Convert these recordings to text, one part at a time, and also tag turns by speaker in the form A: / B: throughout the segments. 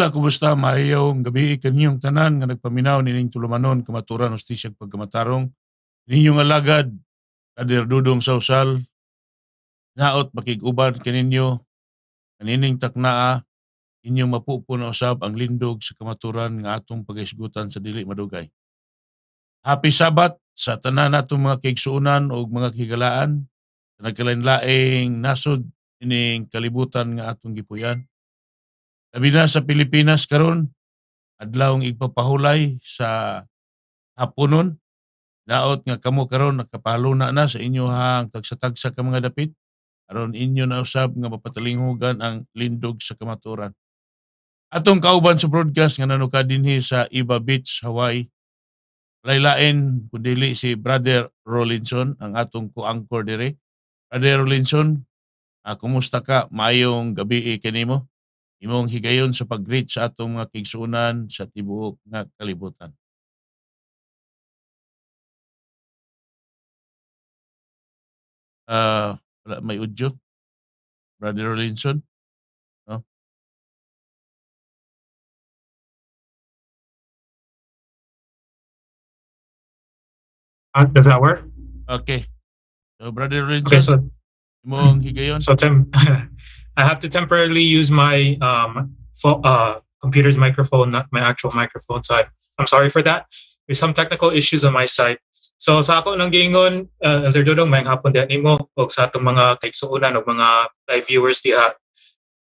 A: Ala, kumusta? Maayong gabi kaninyong tanan nga nagpaminaw nining tulumanon kamaturan ustisyag pagkamatarong. Ninyong alagad, kadir dudong sa usal, naot makiguban kaninyo, kanining taknaa, inyong mapupo na usab ang lindog sa kamaturan nga atong pagaisgutan sa dili madugay. Happy Sabat sa tanan natong mga kaigsuunan o mga kigalaan, nagkalain-laing nasod ining kalibutan nga atong gipuyan. Labi na sa Pilipinas karon adlawng igpapahulay sa hapunon naot nga kamo karon nakapahaluna na sa inyohang tagsa-tagsa ka mga dapit aron inyo na usab nga mapatalinghugan ang lindog sa kamaturan atong kauban sa broadcast nga nanuka dinhi sa Iba Beach Hawaii laylain kundili si brother Rollinson ang atong ko-anchor dire brother Rollinson ah, kumusta ka maayong gabi eh, mo? imong higayon sa
B: pag-greet sa atong mga kigsunan sa tibuok nga kalibutan. Uh, wala may udyo. Brother Rollinson. No?
C: Uh, does that work? Okay. So, Brother Rollinson, okay, so, imong higayon. So, Tim, I have to temporarily use my um, fo- uh, computer's microphone, not my actual microphone. So I, am sorry for that. There's some technical issues on my side. So sa ako nang gingon, uh, Elder Dudong, may hapon din nimo o sa atong mga kaigsuunan o mga live viewers diha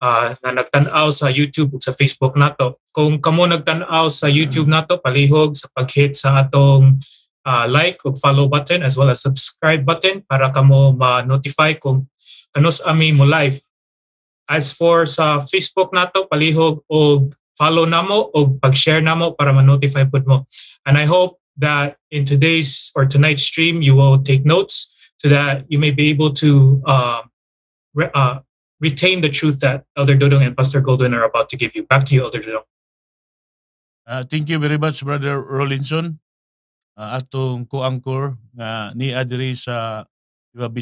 C: uh, na nagtanaw sa YouTube o sa Facebook nato. Kung kamo nagtanaw sa YouTube nato, palihog sa pag-hit sa atong uh, like o follow button as well as subscribe button para kamo ma-notify kung kanus ami mo live as for sa Facebook nato, palihog og follow namo og pag-share namo para ma-notify pud mo. And I hope that in today's or tonight's stream you will take notes so that you may be able to uh, re- uh, retain the truth that Elder Dodong and Pastor goldwin are about to give you. Back
A: to you, Elder Dodong. Uh, thank you very much, Brother Rollinson. Uh, atong ko angkor nga uh, ni Adri sa Iba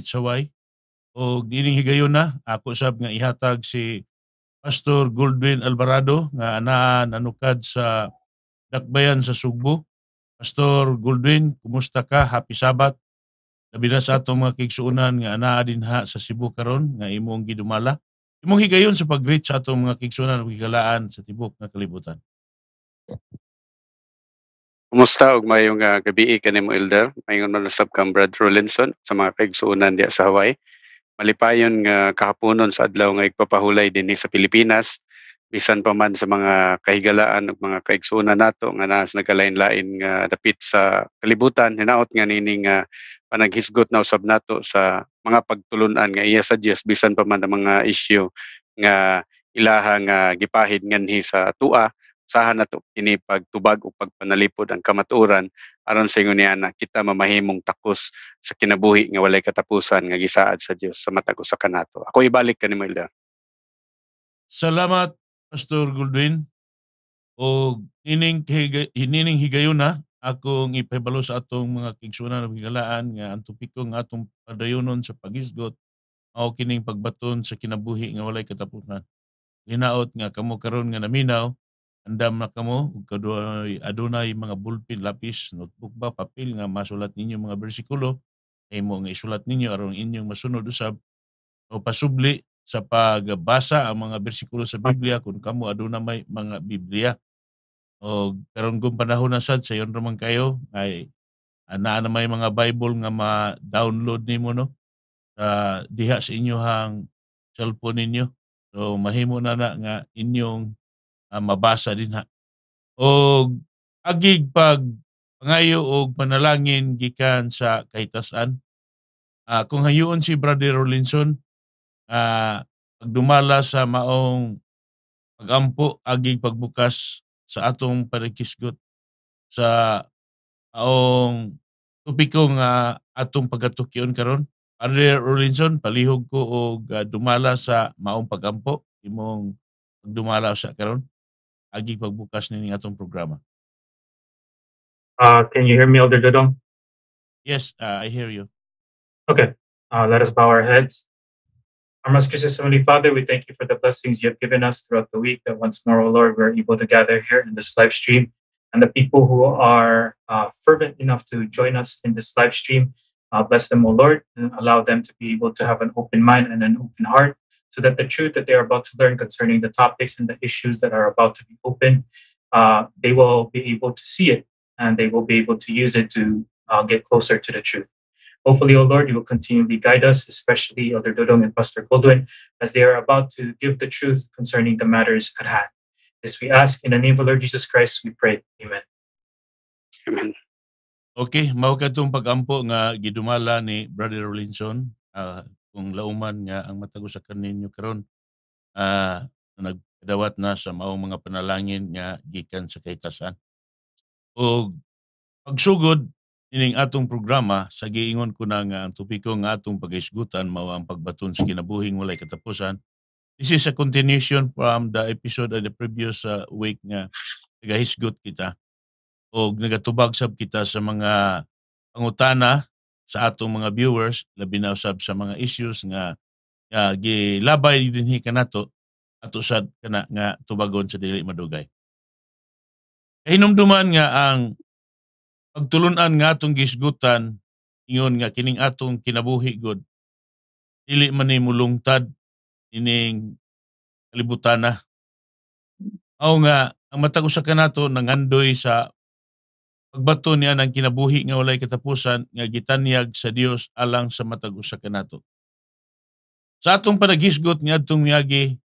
A: o dinhi gayon na ako sab nga ihatag si Pastor Goldwin Alvarado nga anaa nanukad sa Dakbayan sa Sugbo. Pastor Goldwin, kumusta ka? Happy Sabbath. Labi na sa atong mga kigsuunan nga anaa din ha sa Cebu karon nga imong gidumala. Imong higayon sa pag-greet sa atong mga kigsuunan ug higalaan sa tibok nga kalibutan. Kumusta og mayong uh, ah, gabi
D: kanimo elder? Mayong man usab kang Brad Rollinson sa mga kigsuunan diya sa Hawaii malipayon nga kahaponon sa adlaw nga igpapahulay dinhi sa Pilipinas bisan pa man sa mga kahigalaan ug mga kaigsuonan nato nga nas nagkalain-lain nga dapit sa kalibutan hinaot nga nini nga panaghisgot na usab nato sa mga pagtulunan nga iya sa suggest bisan pa man ang mga isyu nga ilaha nga gipahid nganhi sa tua usahan nato kini pagtubag o pagpanalipod ang kamaturan aron sa ingon na kita mamahimong takos sa kinabuhi nga walay katapusan nga gisaad sa Dios sa matag usa kanato. Ako ibalik kanimo Elder.
A: Salamat Pastor Goldwyn o ining ining inining higayon na akong ipahibalo sa atong mga kingsunan ng higalaan nga ang topiko nga atong padayonon sa pagisgot o kining pagbaton sa kinabuhi nga walay katapusan. Hinaot nga kamo karon nga naminaw Andam na kamo, ug kaduay adunay mga bulpin, lapis, notebook ba, papel nga masulat ninyo mga bersikulo, ay eh, mo nga isulat ninyo aron inyong masunod usab o pasubli sa pagbasa ang mga bersikulo sa Biblia kung kamo aduna may mga Biblia. O karon kung panahon na sad sayon raman kayo ay ana ah, na may mga Bible nga ma-download nimo no sa diha sa inyohang cellphone ninyo. So mahimo na na nga inyong uh, mabasa din ha. O agig pag pangayo o panalangin gikan sa kahitasan. Uh, kung hayuon si Brother Rollinson, uh, dumala sa maong pagampo agig pagbukas sa atong parikisgot sa maong topiko nga uh, atong pagatukion karon. Brother Rolinson, palihog ko og uh, dumala sa maong pagampo imong pagdumala sa karon.
B: aging pagbukas nini atong programa. Uh, can you hear me, Elder Dodong?
C: Yes, uh, I hear you. Okay, uh, let us bow our heads. Our most gracious Heavenly Father, we thank you for the blessings you have given us throughout the week. That once more, O oh Lord, we're able to gather here in this live stream. And the people who are uh, fervent enough to join us in this live stream, uh, bless them, O oh Lord, and allow them to be able to have an open mind and an open heart so that the truth that they are about to learn concerning the topics and the issues that are about to be open, uh, they will be able to see it and they will be able to use it to uh, get closer to the truth. Hopefully, O oh Lord, you will continually guide us, especially Elder Dodong and Pastor Goldwyn, as they are about to give the truth concerning the matters at hand. This we ask in the name of Lord Jesus Christ, we pray. Amen. Amen.
A: Okay, mao pag-ampo nga gidumala ni Brother Rollinson. Uh, kung lauman nga ang matago sa kaninyo karon uh, nagdawat na sa maong mga panalangin nga gikan sa kahitasan. O pagsugod ining atong programa sa giingon ko na nga ang topiko nga atong pag-isgutan mao ang pagbaton sa kinabuhing walay katapusan. This is a continuation from the episode of the previous uh, week nga nagahisgot kita o nagatubag sab kita sa mga pangutana sa atong mga viewers labi na usab sa mga issues nga nga gilabay dinhi kanato at usad kana nga tubagon sa dili madugay. Kahinumduman nga ang pagtulunan nga atong gisgutan ingon nga kining atong kinabuhi gud dili man ni mulungtad ining kalibutan na. Aw nga ang matag usa kanato nangandoy sa pagbato niya ng kinabuhi nga walay katapusan nga gitanyag sa Dios alang sa matag usa kanato. Sa atong panagisgot nga atong miyagi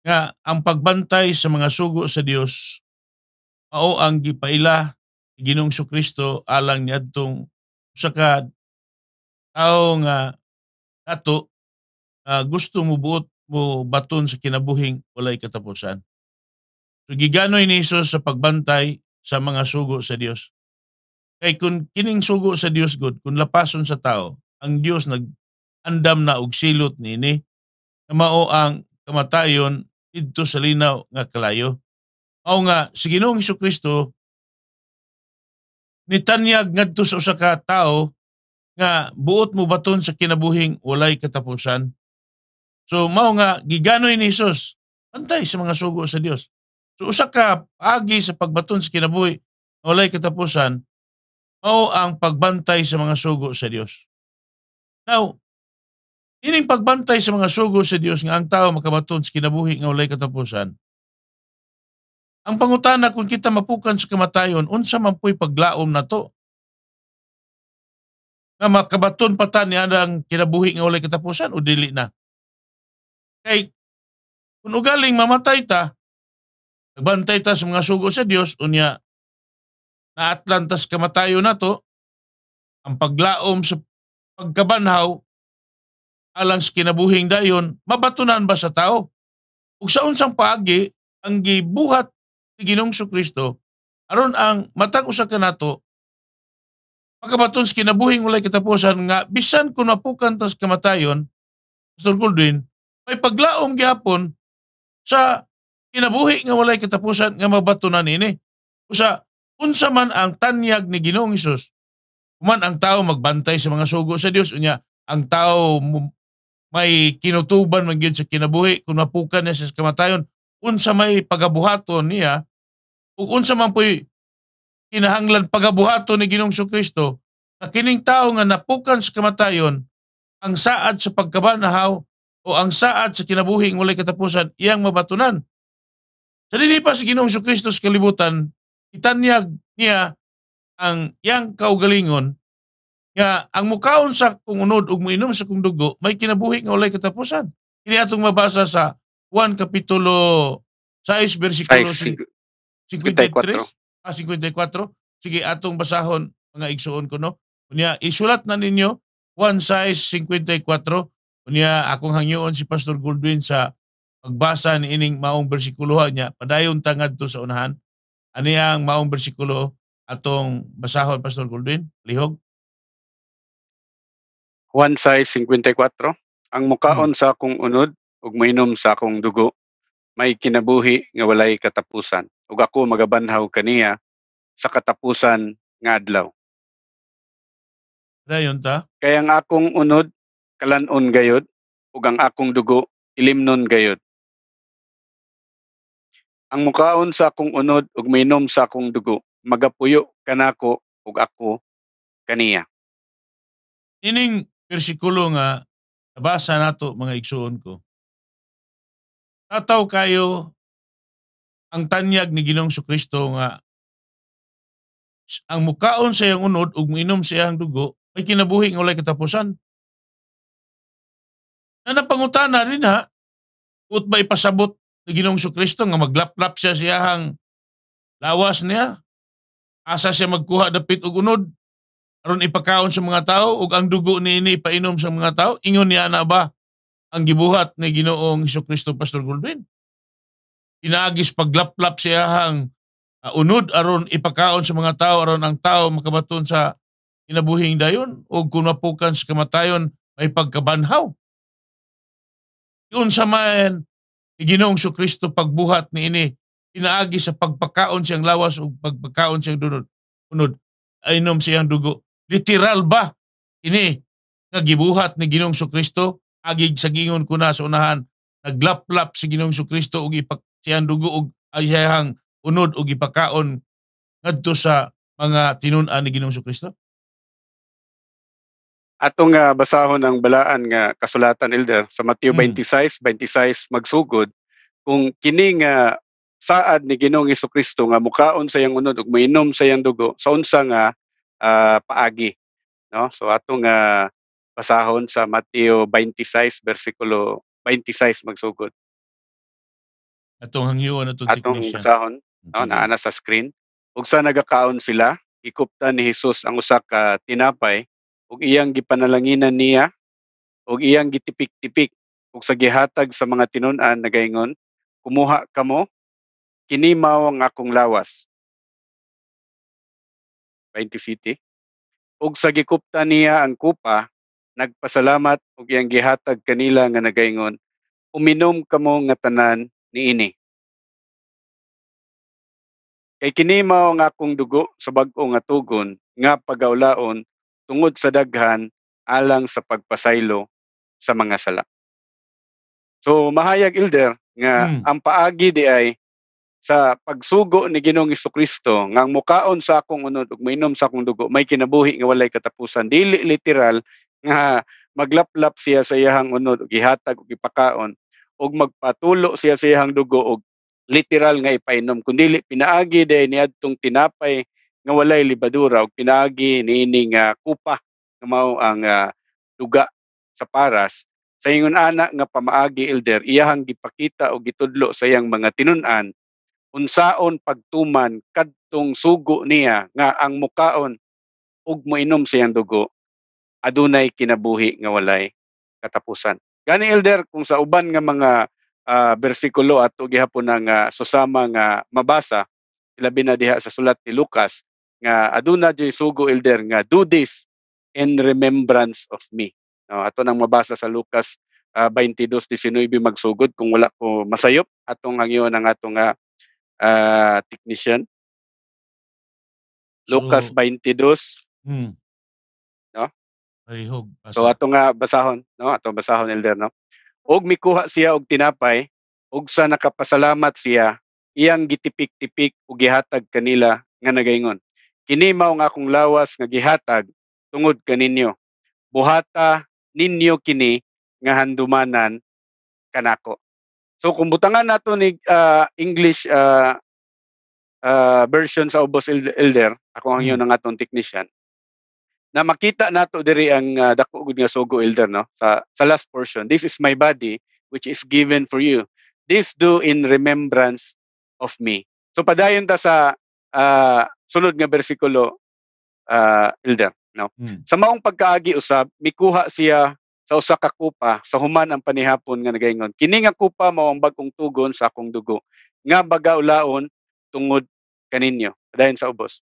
A: nga ang pagbantay sa mga sugo sa Dios mao ang gipaila Ginoong su Kristo alang niadtong usa ka tao nga ato uh, gusto mo buot mo baton sa kinabuhing walay katapusan. So giganoy ni Isus sa pagbantay sa mga sugo sa Dios. Kay kun kining sugo sa Dios gud kun lapason sa tao, ang Dios nag andam na og silot nini na mao ang kamatayon didto sa linaw nga kalayo. Mao nga si Ginoong Kristo nitanyag ngadto sa usa ka tao nga buot mo baton sa kinabuhing walay katapusan. So mao nga giganoy ni Hesus pantay sa mga sugo sa Dios. So usa ka agi sa pagbaton sa kinabuhi walay katapusan mao ang pagbantay sa mga sugo sa Dios. Now, ining pagbantay sa mga sugo sa Dios nga ang tao makabaton sa kinabuhi nga walay katapusan. Ang pangutana kung kita mapukan sa kamatayon unsa man puy paglaom nato
B: nga makabaton pa ta ni ang kinabuhi nga walay katapusan o dili na. Kay kung ugaling mamatay ta Nagbantay ta sa mga sugo sa Dios unya na Atlantas kamatayo na to ang paglaom sa pagkabanhaw
A: alang sa kinabuhing dayon mabatunan ba sa tao? Ug sa unsang paagi ang gibuhat ni Ginoong Kristo aron ang matag usa kanato Pagkabaton sa kinabuhing walay katapusan nga bisan kun mapukan tas kamatayon Pastor Goldwyn may paglaom gihapon sa Kinabuhi nga walay katapusan nga mabatunan ini. Usa, unsa man ang tanyag ni Ginoong Isus. Kuman ang tao magbantay sa mga sugo sa Dios unya ang tao may kinutuban man gyud sa kinabuhi kun mapukan niya sa kamatayon unsa may pagabuhaton niya ug unsa man puy kinahanglan pagabuhaton ni Ginoong Kristo na kining tao nga napukan sa kamatayon ang saad sa pagkabanahaw o ang saad sa kinabuhi ng walay katapusan iyang mabatunan sa dili pa si Ginoong Kristo sa kalibutan, itanyag niya ang iyang kaugalingon nga ang mukaon sa kung unod ug muinom sa kung dugo may kinabuhi nga walay katapusan. Kini atong mabasa sa 1 kapitulo 6 versikulo 53 ah 54 sige atong basahon mga igsuon ko no. Unya isulat na ninyo 1 size 54 unya akong hangyoon si Pastor Goldwyn sa pagbasa ni ining maong bersikulo niya, padayon tangad to sa unahan. Ano ang maong bersikulo atong basahon, Pastor Goldwin Lihog?
D: Juan 6.54 Ang mukaon hmm. sa akong unod ug mainom sa akong dugo may kinabuhi nga walay katapusan ug ako magabanhaw kaniya sa katapusan nga adlaw.
B: Dayon ta. Kay ang akong unod kalanon gayod ug ang akong dugo ilimnon gayod
D: ang mukaon sa akong unod ug minom sa akong dugo magapuyo kanako ug ako
B: kaniya ining bersikulo nga nabasa nato mga igsuon ko nataw kayo ang tanyag ni Ginoong su Kristo nga ang mukaon sa
A: iyang unod ug minom sa iyang dugo may kinabuhi nga walay katapusan na napangutana rin ha, ut ba ipasabot Ginoong Kristo nga maglaplap siya siyahang lawas niya. Asa siya magkuha dapit og unod aron ipakaon sa mga tao ug ang dugo niini painom sa mga tao ingon niya na ba ang gibuhat ni Ginoong Hesus Kristo Pastor Goldwin. Inaagis paglaplap siya hang uh, ah, unod aron ipakaon sa mga tao aron ang tao makabaton sa inabuhing dayon o kung mapukan sa kamatayon may pagkabanhaw. Yun sa man Ginoong si Kristo pagbuhat ni ini inaagi sa pagpakaon siyang lawas o pagpakaon siyang dunod. Unod, inom siyang dugo. Literal ba ini nga gibuhat ni Ginoong si Kristo agig sa gingon ko na sa unahan naglaplap si Ginoong si Kristo og ipak siyang dugo og ayahang unod og ipakaon ngadto sa mga tinunan ni Ginoong si Kristo?
D: atong nga ah, basahon ang balaan nga kasulatan elder sa Mateo mm. 26 26 magsugod kung kini nga saad ni Ginoong Hesus Kristo nga mukaon sa iyang unod ug mainom sa iyang dugo sa unsa nga uh, paagi no so atong nga ah, basahon sa Mateo 26 versikulo 26 magsugod
A: atong hangyo na ano atong
D: atong basahon no, naa na sa screen ug sa nagakaon sila gikuptan ni Hesus ang usa ka tinapay ug iyang gipanalanginan niya ug iyang
B: gitipik-tipik ug sa gihatag sa mga tinun-an nagaingon kumuha kamo kini mao ang akong lawas 20 City ug sa gikupta niya ang kupa nagpasalamat ug iyang gihatag
D: kanila nga nagaingon uminom kamo nga tanan niini Kay kini mao nga akong dugo sa bag-o nga tugon nga pagawlaon tungod sa daghan alang sa pagpasaylo sa mga sala. So mahayag elder nga hmm. ang paagi di ay sa pagsugo ni Ginoong Kristo nga ang mukaon sa akong unod ug mainom sa akong dugo may kinabuhi nga walay katapusan dili literal nga maglaplap siya sa iyang unod ug ihatag ug ipakaon ug magpatulo siya sa iyang dugo ug literal nga ipainom kundi pinaagi day niadtong tinapay nga walay libadura og pinaagi niining uh, ah, kupa nga mao ang uh, sa paras sa ingon ana nga pamaagi elder iyahang gipakita og gitudlo sa iyang mga tinun-an unsaon pagtuman kadtong sugo niya nga ang mukaon ug moinom siyang dugo adunay kinabuhi nga walay katapusan gani elder kung sa uban nga mga uh, bersikulo ato gihapon nga susama nga mabasa labi na diha sa sulat ni Lucas nga aduna jay sugo elder nga do this in remembrance of me. No, ato nang mabasa sa Lucas uh, ah, 22:19 magsugod kung wala ko masayop atong hangyo ng atong uh,
B: uh, technician. Lucas so, 22. Hmm. No? Ay, so ato nga basahon, no? Ato basahon
D: elder no. Og mikuha siya og tinapay, og sa nakapasalamat siya, iyang gitipik-tipik og gihatag kanila nga nagaingon. Kinimaw nga akong lawas nga gihatag tungod kaninyo. Buhata ninyo kini nga handumanan kanako. So kung butangan nato ni uh, English uh, uh, version sa Ubos Elder, ako ang hmm. yun ang atong technician, na makita nato diri ang uh, dako nga sogo elder no sa sa last portion this is my body which is given for you this do in remembrance of me so padayon ta sa uh, sunod nga bersikulo uh, elder no hmm. sa maong pagkaagi usab mikuha siya sa usa ka kupa sa human ang panihapon nga nagaingon kini nga kupa mao ang bagong tugon sa akong dugo nga baga
B: ulaon tungod kaninyo dayon sa ubos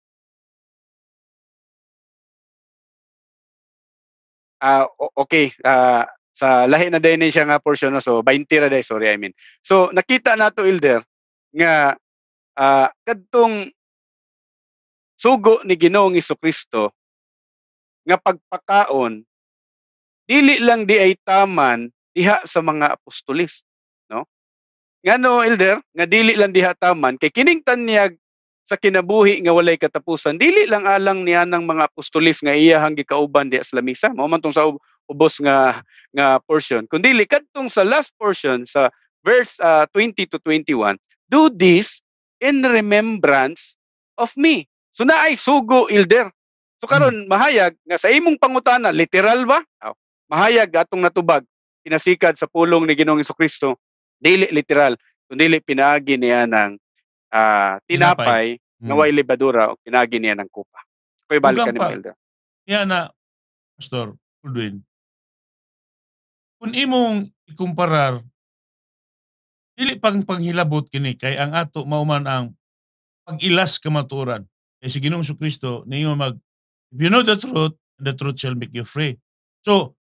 B: ah uh, okay uh, sa lahi
D: na din siya nga portion no? so 20 ra day sorry I mean so nakita nato elder nga
B: uh, kadtong sugo ni Ginoong Kristo nga pagpakaon dili lang di ay taman
D: diha sa mga apostolis no nga no elder nga dili lang diha taman kay kining tanyag sa kinabuhi nga walay katapusan dili lang alang niya ng mga apostolis nga iyahang gikauban diha sa lamisa mo man tong sa ubos nga nga portion kundi kadtong sa last portion sa verse uh, ah, 20 to 21 do this in remembrance of me So naay sugo elder. So karon mm. mahayag nga sa imong pangutana literal ba? Oh, mahayag atong natubag pinasikat sa pulong ni Ginoong Kristo dili literal kundi so, pinaagi niya ng uh, tinapay, tinapay. nga mm. way libadura o pinaagi niya ng kupa. Koy balik ka ni elder.
B: Niya na Pastor Ludwin. Kun imong ikumparar dili pang panghilabot kini kay ang ato
A: mauman ang pagilas kamaturan kay eh, si Ginoong Kristo niyo mag if you know the truth, the truth shall make you free. So,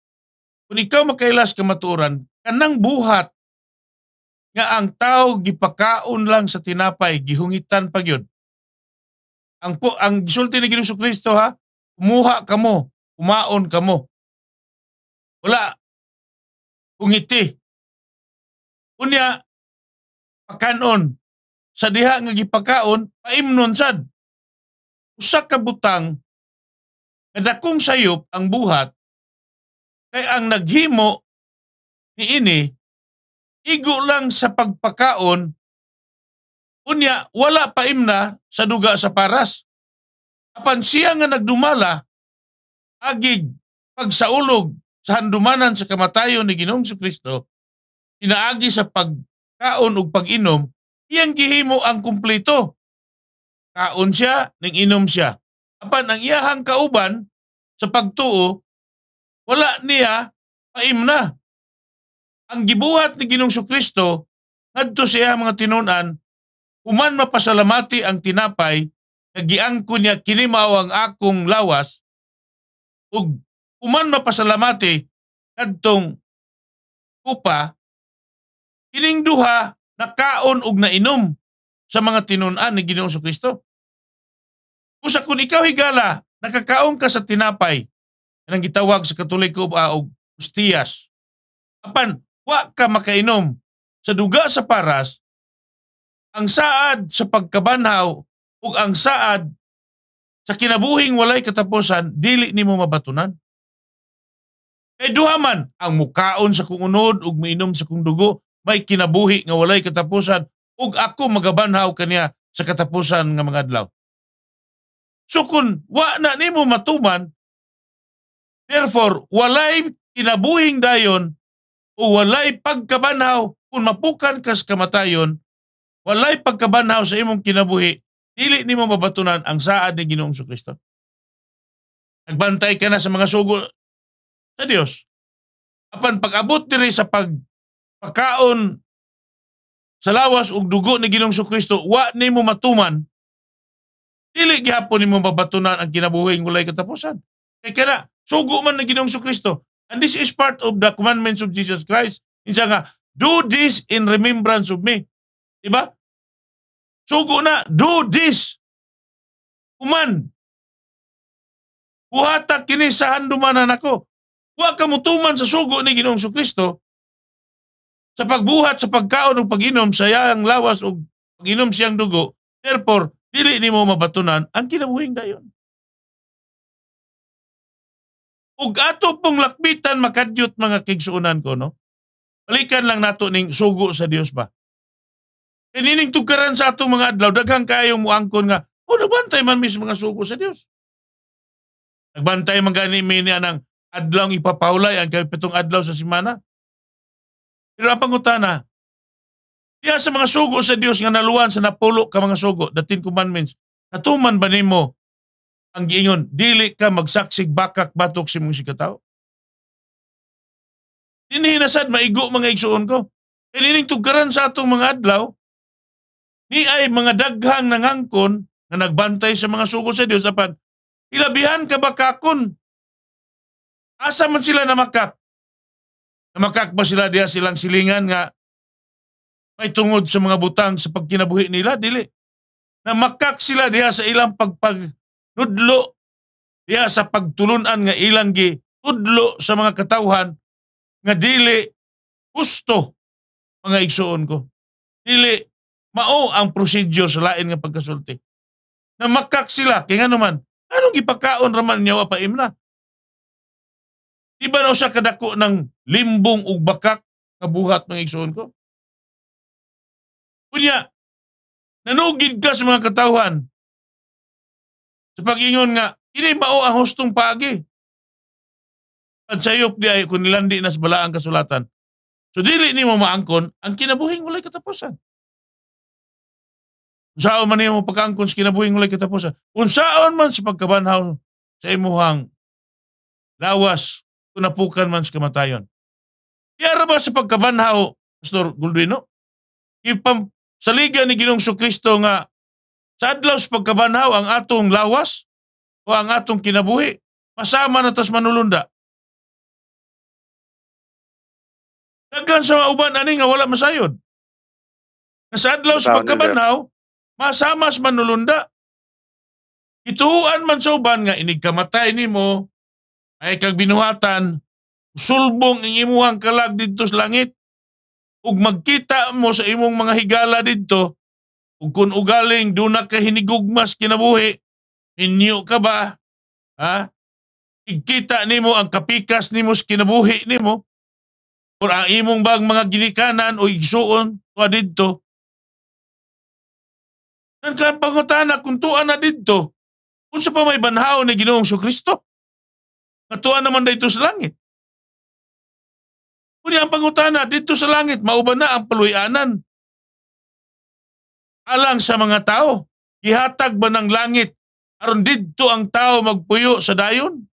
A: kung ikaw makailas ka kamaturan, kanang buhat nga ang tao gipakaon lang sa
B: tinapay, gihungitan pa gyud. Ang po ang gisulti ni Ginoong Kristo ha, kumuha kamo, kumaon kamo. Wala hungiti. Kunya, pakanon sa diha nga gipakaon paimnon sad usa ka butang nga dakong sayop ang buhat kay ang naghimo ni ini igo lang sa pagpakaon
A: unya wala pa imna sa duga sa paras apan siya nga nagdumala agig pagsaulog sa handumanan sa kamatayon ni Ginoong Kristo inaagi sa pagkaon ug pag-inom iyang gihimo ang kumpleto kaon siya, ning inom siya. Apan ang iyahang
B: kauban sa pagtuo, wala niya paimna. Ang gibuhat ni Ginungso Kristo, ngadto siya mga tinunan,
A: human mapasalamati ang tinapay, nagiangko niya kinimaw ang akong lawas,
B: ug human mapasalamati kadtong kupa, kining duha nakaon ug nainom
A: sa mga tinunan ni Ginoong Kristo. Usa kun ikaw higala, nakakaon ka sa tinapay, nang gitawag sa katoliko uh, og ustiyas. Apan, wa ka makainom sa duga sa paras, ang saad sa pagkabanhaw ug ang saad sa kinabuhing walay katapusan, dili nimo mabatunan. Kay duhaman, ang mukaon sa kung unod ug miinom sa kung dugo may kinabuhi nga walay katapusan ug ako magabanhaw kaniya sa katapusan ng mga adlaw. So kung wa na nimo matuman, therefore, walay kinabuhing dayon o walay pagkabanaw kung mapukan kas kamatayon, walay pagkabanaw sa imong kinabuhi, dili nimo mabatunan ang saad ni Ginoong Kristo. Nagbantay ka na sa mga sugo sa Dios. Apan pag-abot diri sa pagpakaon sa lawas ug dugo ni Ginoong Kristo, wa nimo matuman Dili gihapon nimo mabatunan ang kinabuhi ng walay katapusan. Kaya kana sugo man na Ginoong Kristo. And this is part of the commandments of Jesus
B: Christ. Insa nga do this in remembrance of me. Diba? Sugo na do this. Kuman. Buhata kini sa handumanan ako. Wa ka mutuman sa sugo ni Ginoong Kristo
A: sa pagbuhat sa pagkaon o pag-inom sa iyang lawas o pag-inom siyang dugo. Therefore, dili mo mabatunan ang kinabuhing dayon. Ug ato pong lakbitan makadyot mga kigsuunan ko no. Balikan lang nato ning sugo sa Dios ba. Kanining tukaran sa atong mga adlaw daghang kayo muangkon nga o nabantay man mismo mga sugo sa Dios. Nagbantay man gani mini anang adlaw ipapahulay ang kapitong adlaw sa semana. Pero ang pangutana, Diya sa mga sugo sa Dios nga naluwan sa napulo ka mga sugo, the Ten Commandments, natuman ba nimo ang giingon, dili ka magsaksig bakak batok si mong sikataw? Dinihinasad, maigo mga igsuon ko. Kanining tugaran sa atong mga adlaw, ni ay mga daghang nangangkon na nagbantay sa mga sugo sa Dios apan ilabihan ka bakakon. Asa man sila namakak? Namakak ba sila diya silang silingan nga may tungod sa mga butang sa pagkinabuhi nila, dili. Na makak sila diha sa ilang pagpagdudlo, diha sa pagtulunan nga ilang gi tudlo sa mga katawhan nga dili gusto mga igsuon ko. Dili mao ang prosedyo sa lain nga pagkasulti. Na makak sila kay ngano man anong gipakaon raman
B: niya pa imna. Iba na sa kadako ng limbong ug bakak nga buhat mga igsuon ko. Kunya, nanugid ka sa mga katawhan. Sa pag-ingon nga, ini mao ang hustong pagi. At sayop di ay kung nilandi na sa balaang kasulatan. So dili ni mo maangkon, ang kinabuhing walay katapusan.
A: Unsaon man nimo pagangkon sa kinabuhing walay katapusan. Unsaon man sa pagkabanhaw sa imuhang lawas kung napukan man sa kamatayon. Yara ba sa pagkabanhaw, Pastor Gulduino? Ipam, sa liga ni Ginoong Kristo
B: nga sa adlaw pagkabanhaw ang atong lawas o ang atong kinabuhi masama na tas manulunda daghan sa uban ani nga wala masayod sa adlaw pagkabanhaw
A: masama sa manulunda Ituuan man sa uban nga inigkamatay kamatay nimo ay kag binuhatan sulbong ang imuhang kalag didto sa langit ug magkita mo sa imong mga higala didto ug kun ugaling duna na kahinigugmas kinabuhi inyo ka ba ha igkita nimo ang kapikas nimo sa kinabuhi nimo or ang imong bag mga ginikanan o igsuon tuwa didto
B: Nan kan pangutana kung tuan na didto kung sa pa may banhaw ni Ginoong Kristo. Katuan naman dito sa langit. Kunya ang pangutana, dito sa langit, mauban na ang paluyanan. Alang sa mga tao, gihatag ba ng langit aron dito ang tao magpuyo sa dayon?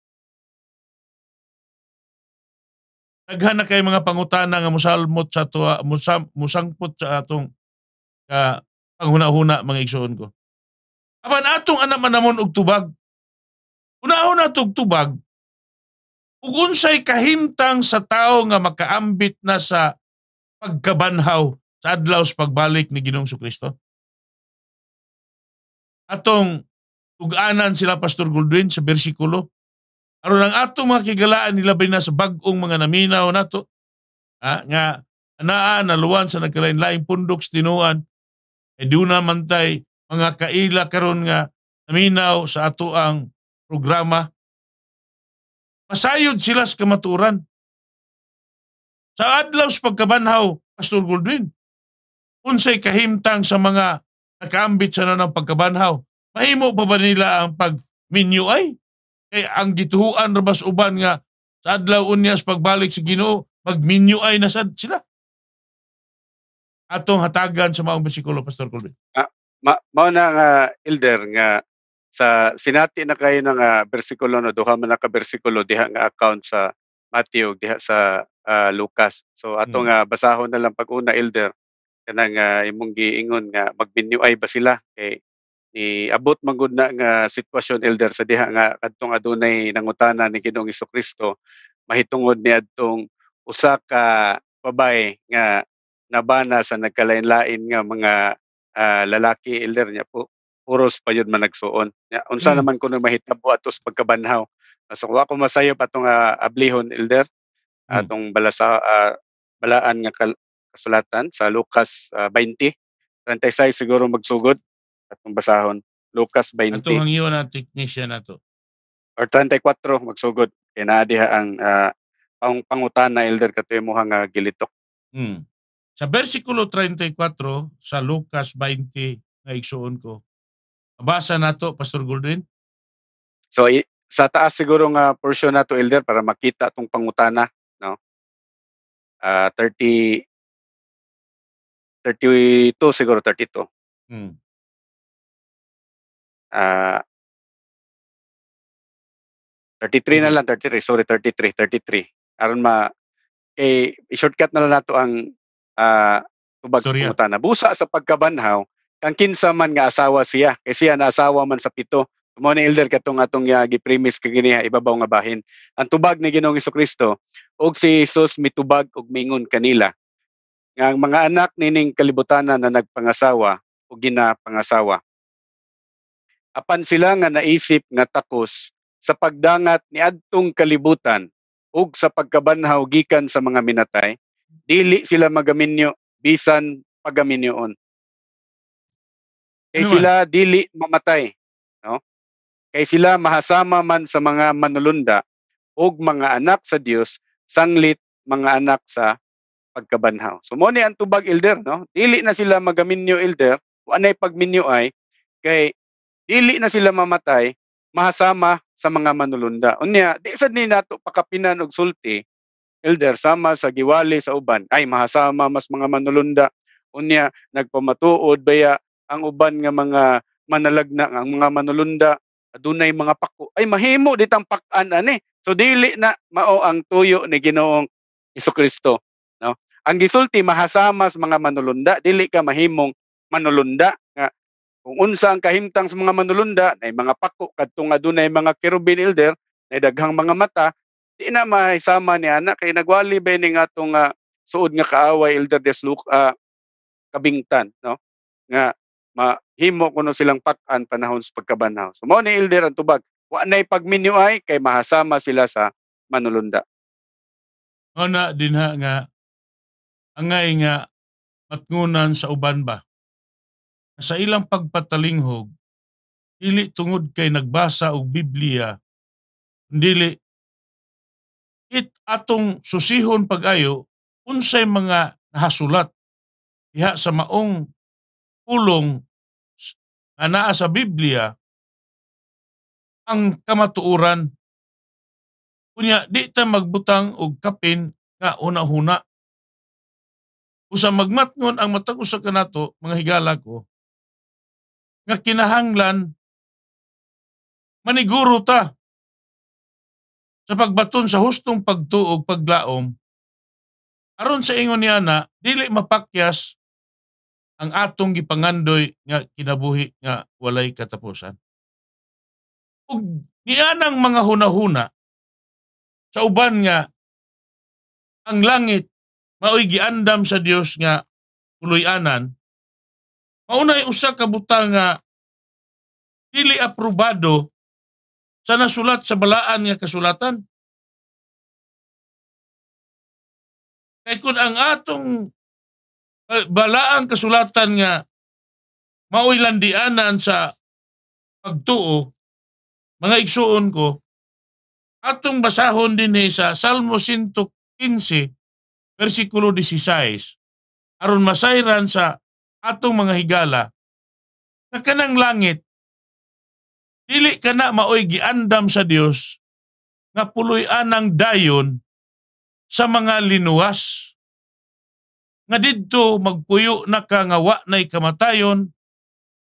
B: Daghan na kay mga pangutana nga musalmot sa to musam, musangpot sa atong ka panghuna
A: mga igsoon ko. Apan atong anak manamon og tubag. Unahon na tog tubag kung unsay kahimtang sa tao nga makaambit na sa pagkabanhaw sa adlaw sa pagbalik ni Ginoong Kristo? Atong tuganan sila Pastor Goldwyn sa bersikulo. Aron ang atong mga kigalaan nilabay na sa bagong mga naminaw nato ha, nga naa luwan sa nagkalain-laing pundok sa tinuan eh di naman
B: tay mga kaila karon nga naminaw sa ato ang programa Masayod sila sa kamaturan. Sa adlaw sa pagkabanhaw, Pastor Goldwyn, unsay kahimtang sa mga
A: nakaambit sa ng pagkabanhaw, mahimo pa ba nila ang pagminyo ay? Kay ang gituhuan rabas uban nga sa adlaw unya unyas pagbalik sa Ginoo, magminyo ay nasad sila. Atong hatagan sa maong bisikulo, Pastor Colvin. Ah,
D: ma mao na nga elder nga sa sinati na kayo ng uh, bersikulo no duha man ka bersikulo diha nga account sa Matthew diha sa uh, Lucas. So ato hmm. nga basahon na lang pag una elder kanang uh, imong giingon nga ay ba sila kay ni abot magud na nga sitwasyon elder sa diha nga kadtong adunay nangutana ni Ginoong Kristo mahitungod ni adtong usa ka babay nga nabana sa nagkalain-lain nga mga uh, lalaki elder niya po oros pa yun man nagsuon. Ya, unsa mm. naman kuno mahitabo atos pagkabanhaw. So wa ko masayop atong uh, ah, ablihon elder atong ah, mm. balasa uh, ah, balaan nga kasulatan sa Lucas uh, 20 36 siguro magsugod atong basahon. Lucas 20. Ato ang iyo
A: na technician ato.
D: Or 34 magsugod. Kay naa diha ang uh, ang pangutan na elder katoy mo nga gilitok.
B: Hmm.
A: Sa versikulo 34 sa Lucas 20 na igsuon ko, Basa nato Pastor Goldwin.
B: So i- sa taas
D: siguro nga portion nato elder para makita tong pangutana
B: no. Uh, 30 32 siguro 32. Hmm. Uh, ah, 33 na hmm. lang, 33. Sorry, 33, 33. Aron ma eh shortcut
D: na lang nato ang uh, tubag sa pangutana. Busa sa pagkabanhaw, Kang kinsa man nga asawa siya, kay siya na asawa man sa pito. mo ni elder katong atong uh, ah, giprimis kag kini ibabaw nga bahin. Ang tubag ni Ginoong Kristo og si Jesus mitubag og mingon kanila nga ang mga anak nining kalibutan na nagpangasawa o ginapangasawa. Apan sila nga naisip nga takos sa pagdangat ni adtong kalibutan ug sa pagkabanhaw gikan sa mga minatay, dili sila magaminyo bisan pagaminyoon. Kay eh, ano sila man? dili mamatay, no? Kay sila mahasama man sa mga manulunda og mga anak sa Dios sanglit mga anak sa pagkabanhaw. So mo ni ang tubag elder, no? Dili na sila magaminyo elder, wa pagminyo ay kay dili na sila mamatay mahasama sa mga manulunda. Unya, di sad ni nato pakapinan og sulti elder sama sa giwali sa uban ay mahasama mas mga manulunda unya nagpamatuod baya ang uban nga mga manalagna ang mga manulunda adunay mga pako ay mahimo ditang pak-an ani so dili na mao ang tuyo ni Ginoong Kristo no ang gisulti mahasamas mga manulunda dili ka mahimong manulunda nga kung unsa ang kahimtang sa mga manulunda ay mga pako kadtong adunay mga kerubin elder na daghang mga mata di na mahisama ni ana kay nagwali ba ni atong uh, suod nga kaaway elder des uh, kabingtan no nga mahimo kuno silang patan panahon sa pagkabanhaw. So mao ni elder ang tubag, wa nay pagminyuay kay
B: mahasama sila sa manulunda. Ana dinha nga angay nga matngunan sa uban ba. Sa ilang
A: pagpatalinghog, dili tungod kay nagbasa og Biblia,
B: dili it atong susihon pagayo unsay mga nahasulat diha sa maong tulong na naa sa Biblia ang kamatuuran. Kunya, di ta magbutang og kapin nga una-huna. Usa magmatngon ang matag usa kanato mga higala ko nga kinahanglan maniguro ta sa pagbaton sa hustong pagtuog paglaom aron sa
A: ingon niya na dili mapakyas ang atong gipangandoy nga kinabuhi nga walay katapusan.
B: Ug nianang mga hunahuna sa uban nga ang langit mao'y giandam sa Dios nga kuloy-anan maunay usa ka butang nga dili aprobado sa nasulat sa balaan nga kasulatan. Kay kun ang atong bala kasulatan nga maoy landianan sa pagtuo mga igsuon ko
A: atong basahon din eh sa Salmo 115 versikulo 16 aron masayran sa atong mga higala na kanang langit dili kana maoy giandam sa Dios nga puloy-an ang dayon sa mga linuwas nga didto magpuyo na kangawa na'y kamatayon,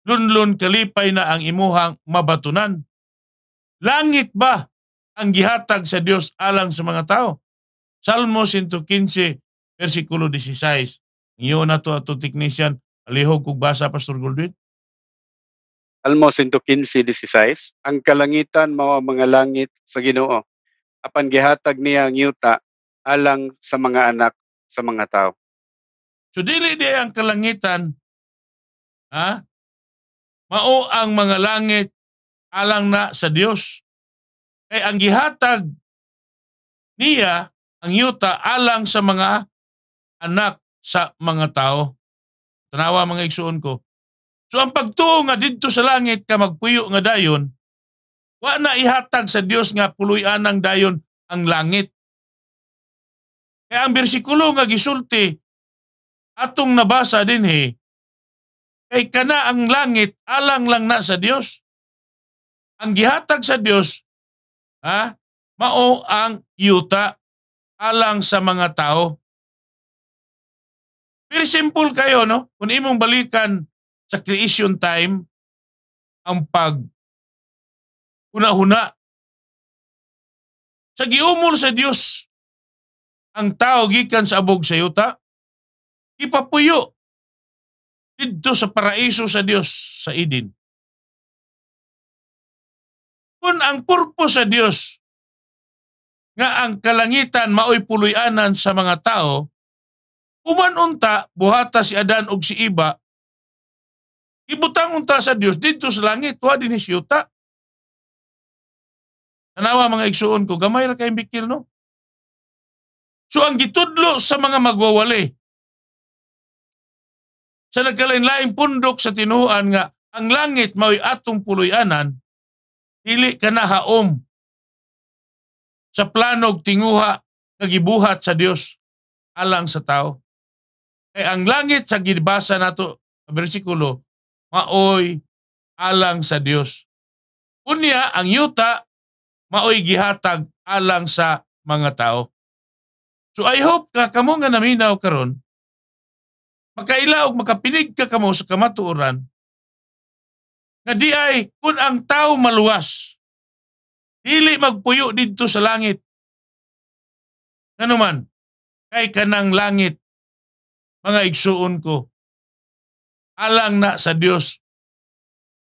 A: lunlun kalipay na ang imuhang mabatunan. Langit ba ang gihatag sa Dios alang sa mga tao? Salmo 115, versikulo 16. Ngayon na to ato technician, alihog kung basa, Pastor Goldwit.
D: Salmo 115:16 Ang kalangitan mao ang mga langit sa Ginoo apan gihatag niya ang yuta alang sa mga anak sa mga
B: tao. So dili di ang kalangitan ha? Mao ang mga langit alang na sa Dios. Kay ang gihatag niya ang yuta alang sa mga
A: anak sa mga tao. Tanawa mga igsuon ko. So ang pagtuo nga didto sa langit ka magpuyo nga dayon, wa na ihatag sa Dios nga puloy-an ang dayon ang langit. Kaya ang bersikulo nga
B: gisulti Atong nabasa din he, eh. kay kana ang langit alang lang na sa Dios. Ang gihatag sa Dios ha mao ang yuta alang sa mga tao. Very simple kayo no. kun imong balikan sa creation time ang pag una-huna sa giumol sa Dios ang tao gikan sa abog sa yuta ipapuyo dito sa paraiso sa Diyos sa Eden. Kung ang purpose sa Diyos nga ang kalangitan maoy puluyanan sa mga tao, unta buhata si Adan og si Iba, ibutang unta sa Diyos dito sa langit wa dinhi siyuta. Tanawa mga igsuon ko gamay ra kay bikil no. So ang gitudlo sa mga magwawali sa nagkalain-laing pundok sa tinuan nga ang langit mao'y atong puloy-anan, dili ka na haom
A: sa planog tinguha nga gibuhat sa Dios alang sa tao. Kay ang langit sa gibasa nato sa bersikulo maoy alang sa Dios. Unya ang yuta maoy gihatag alang sa mga tao. So I hope ka kamo nga naminaw
B: karon makaila og makapinig ka kamo sa kamatuoran na di ay kun ang tao maluwas dili magpuyo didto sa langit nganuman kay kanang langit mga igsuon ko alang na sa Dios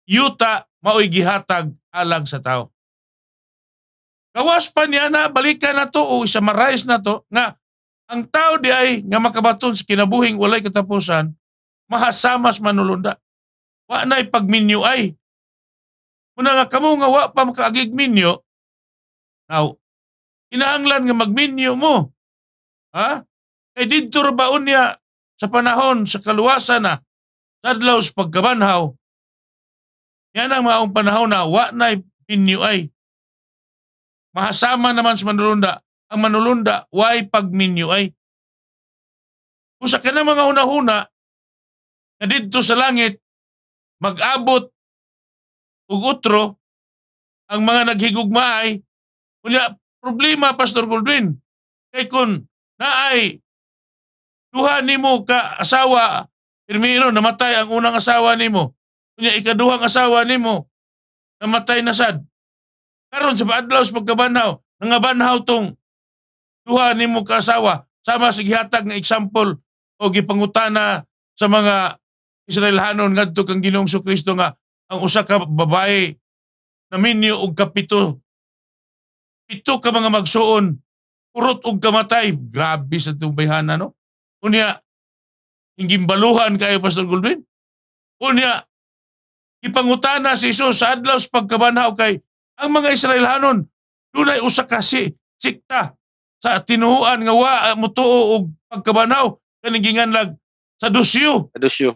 B: yuta maoy gihatag alang sa tao
A: Gawas pa niya na balikan na to o isa marais na to na ang tao di ay nga makabaton sa kinabuhing walay katapusan, mahasamas manulunda. Wa na'y
B: pagminyo ay. Muna nga kamo nga wa pa makaagig minyo, now, inaanglan nga magminyo mo. Ha? Kay didto
A: baon niya sa panahon sa kaluwasan na sadlaw sa pagkabanhaw.
B: Yan ang maong panahon na wa na minyo ay. Mahasama naman sa manulunda ang manulunda, why pagminyo ay? Kung sa kanang mga una-huna na dito sa langit mag-abot ug utro ang mga naghigugma ay unya problema Pastor Goldwyn kay kun naay
A: duha nimo ka asawa Pirmino namatay ang unang asawa nimo unya ikaduhang asawa nimo namatay na sad karon sa paadlaw sa pagkabanaw nangabanhaw tong duha nimo kaasawa sama sa gihatag nga example o gipangutana sa mga Israelhanon ngadto kang Ginoong Kristo nga ang usa ka babae na minyo og kapito pito ka mga magsuon urot og kamatay grabe sa tumbayhan no unya ingimbaluhan kayo Pastor Goldwin unya ipangutana si Isus sa adlaw sa pagkabanhaw kay ang mga Israelhanon dunay usa kasi sikta sa tinuuan nga wa ah, mutuo og pagkabanaw kaning ginganlag sa dosyo. Sa dosyo.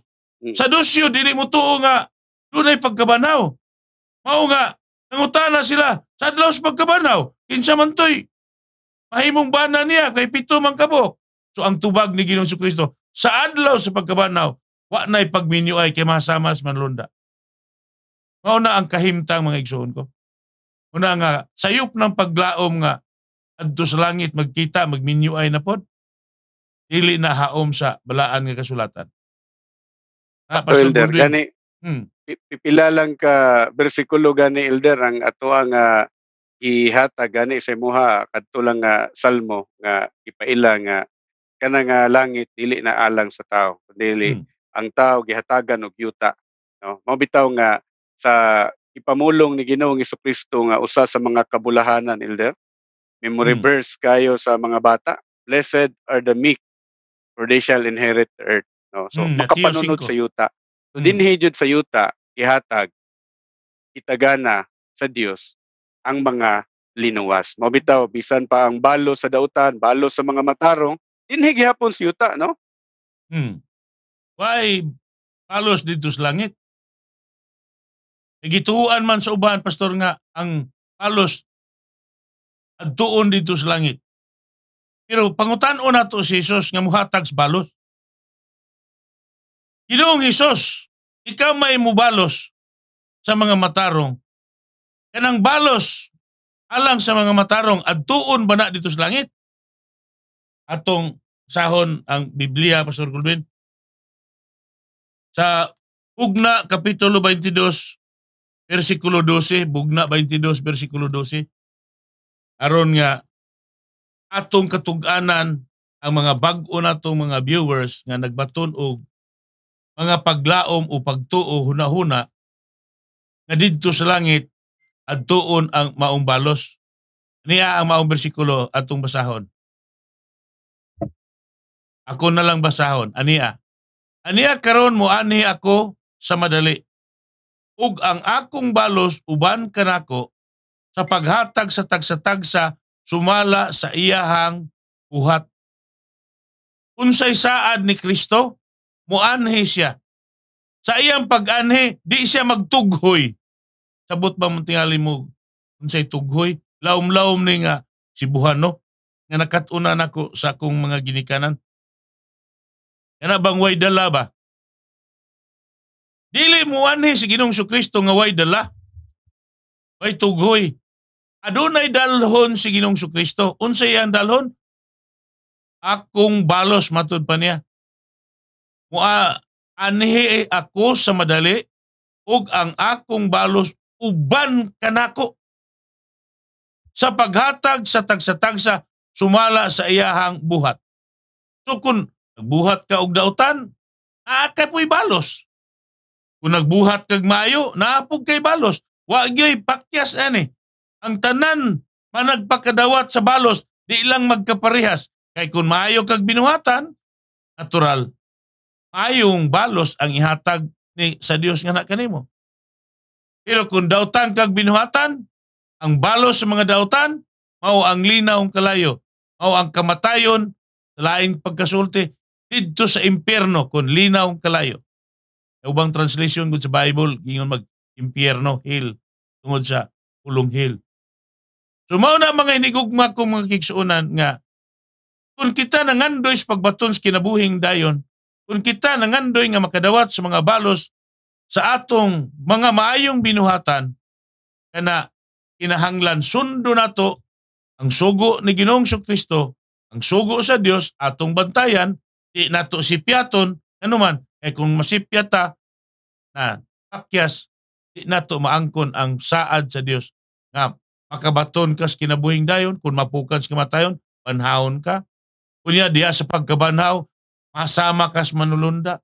A: Mm. Sa dosyo dili mutuo nga dunay pagkabanaw. Mao nga nangutana sila sa adlaw sa pagkabanaw kinsa man toy mahimong bana niya kay pito man kabok. So ang tubag ni Ginoong Kristo sa adlaw sa pagkabanaw wa nay pagminyo ay kay masama sa manlunda. Mao na ang kahimtang mga igsoon ko. Una nga sayop ng paglaom nga adto sa langit magkita ay na pod dili na haom sa balaan nga kasulatan ah, na elder gani hmm.
D: pipila lang ka bersikulo gani elder ang ato ang uh, gihata gani sa muha kadto lang nga uh, salmo nga ipaila nga kanang uh, langit dili na alang sa tao dili hmm. ang tao gihatagan og yuta no mao bitaw nga sa ipamulong ni Ginoong Kristo nga usa sa mga kabulahanan elder Memory hmm. verse kayo sa mga bata. Blessed are the meek, for they shall inherit the earth. No? So, hmm, makapanunod sa yuta. So, hmm. dinhi sa yuta, ihatag, itagana sa Dios ang mga linuwas. Mabitaw, bisan pa ang balo sa dautan, balo sa mga matarong, dinhi gihapon sa yuta,
B: no? Hmm. Why palos dito sa langit? Nagituan man sa uban, pastor nga, ang palos
A: doon dito sa langit. Pero pangutan-o na to si Jesus nga muhatag sa
B: balos. Ginoong Isos, ikaw may mubalos sa mga matarong. Kanang balos alang sa mga matarong at tuon ba na dito sa langit? Atong sahon ang Biblia, Pastor Colvin. Sa Ugna, Kapitulo
A: 22, versikulo 12, Bugna 22, versikulo 12, aron nga atong katug-anan ang mga bag-o natong mga viewers nga nagbaton og mga paglaom o pagtuo hunahuna
B: nga didto sa langit adtuon ang maong balos niya ang maong bersikulo atong basahon ako
A: na lang basahon ania ania karon mo ani ako sa madali ug ang akong balos uban kanako sa paghatag sa tagsa-tagsa sumala sa iyahang buhat. Unsay saad ni Kristo, muanhe siya. Sa iyang pag-anhe, di siya magtughoy. Sabot ba mong tingali mo unsay tughoy? Laom-laom
B: ni nga si Buhano nga nakatuna nako sa akong mga ginikanan. Kana bang way dala ba? Dili muanhe si Ginoong Kristo nga way dala. Way tughoy Adunay dalhon
A: si Ginoong Kristo. Unsay iyang dalhon? Akong balos matud pa
B: niya. Mua anhi ako sa madali ug ang akong balos uban kanako. Sa
A: paghatag sa tagsa-tagsa sumala sa iyahang buhat. So kung nagbuhat ka og dautan, naa kay puy balos. Kung nagbuhat kag maayo, naapog kay balos. Wa gyoy pakyas ani ang tanan managpakadawat sa balos di ilang magkaparehas kay kun maayo kag binuhatan natural ayong balos ang ihatag ni sa Dios nga kanimo pero kung dautan kag binuhatan ang balos sa mga dautan mao ang linaw ang kalayo mao ang kamatayon laing pagkasulti didto sa impierno kun linaw ang kalayo ubang translation gud sa Bible gingon mag impierno hill tungod sa pulong hill So mao na mga inigugma kong mga kigsuunan nga kung kita nangandoy sa pagbaton sa kinabuhing dayon, kung kita nangandoy nga makadawat sa mga balos sa atong mga maayong binuhatan, kana kinahanglan sundo nato ang sugo ni Ginoong Kristo, ang sugo sa Dios atong bantayan, di nato si sipyaton anuman eh kung masipyata na pakyas di nato maangkon ang saad sa Dios nga ka kas kinabuhing dayon, kung mapukan sa kamatayon, banhaon ka. Kunya diya sa pagkabanhaw, masama kas manulunda.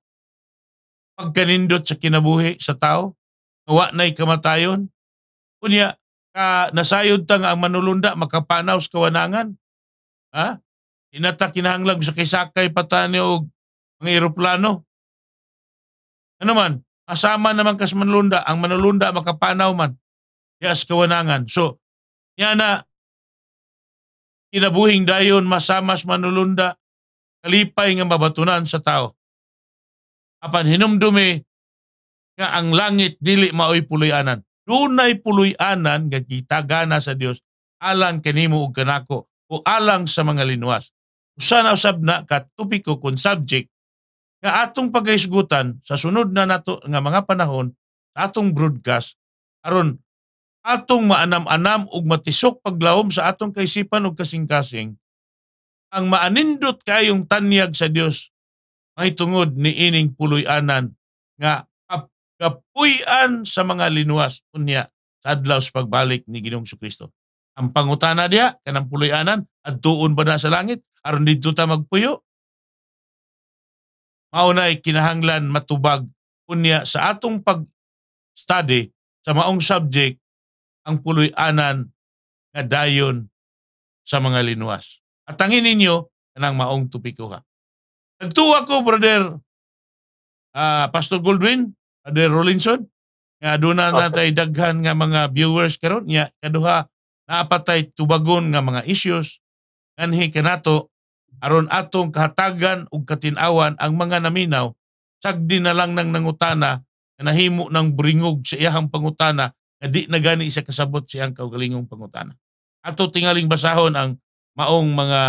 A: Pagkanindot sa kinabuhi sa tao, nawa na'y kamatayon. Kunya, ka nasayod tang ang manulunda, makapanaw sa kawanangan. Ha? Hinata kinahanglag sa kisakay patani o mga eroplano. Ano man, asama naman kas manulunda, ang manulunda makapanaw man. Yes, kawanangan. So, nga na, kinabuhing dayon masamas manulunda, kalipay nga mabatunan sa tao. Apan hinumdumi nga ang langit dili maoy puloy Dunay puloy-anan nga gitagana sa Dios alang kanimo ug kanako o alang sa mga linuwas. Usa na usab na ka topiko kun subject nga atong pagaisgutan sa sunod na nato nga mga panahon sa atong broadcast aron atong maanam-anam ug matisok paglahom sa atong kaisipan ug kasing-kasing ang maanindot kayong tanyag sa Dios may tungod ni ining puloy-anan nga kapuy-an sa mga linuwas unya sa adlaw sa pagbalik ni Ginoong Kristo ang pangutana diha kanang puloy-anan adtuon ba na sa langit aron didto ta magpuyo mao nay kinahanglan matubag unya sa atong pag-study sa maong subject ang puloy-anan nga dayon sa mga linuwas. At tangin ninyo nang maong tupiko ha. Nagtuwa ko, brother uh, Pastor Goldwyn, brother Rollinson, nga doon na natay daghan nga mga viewers karon niya kaduha naapatay tubagon nga mga issues kanhi kanato aron atong kahatagan ug katinawan ang mga naminaw sagdi na lang nang nangutana na nahimo ng bringog sa iyahang pangutana nga eh, di na gani isa kasabot si ang kaugalingong pangutana. Ato tingaling basahon ang maong mga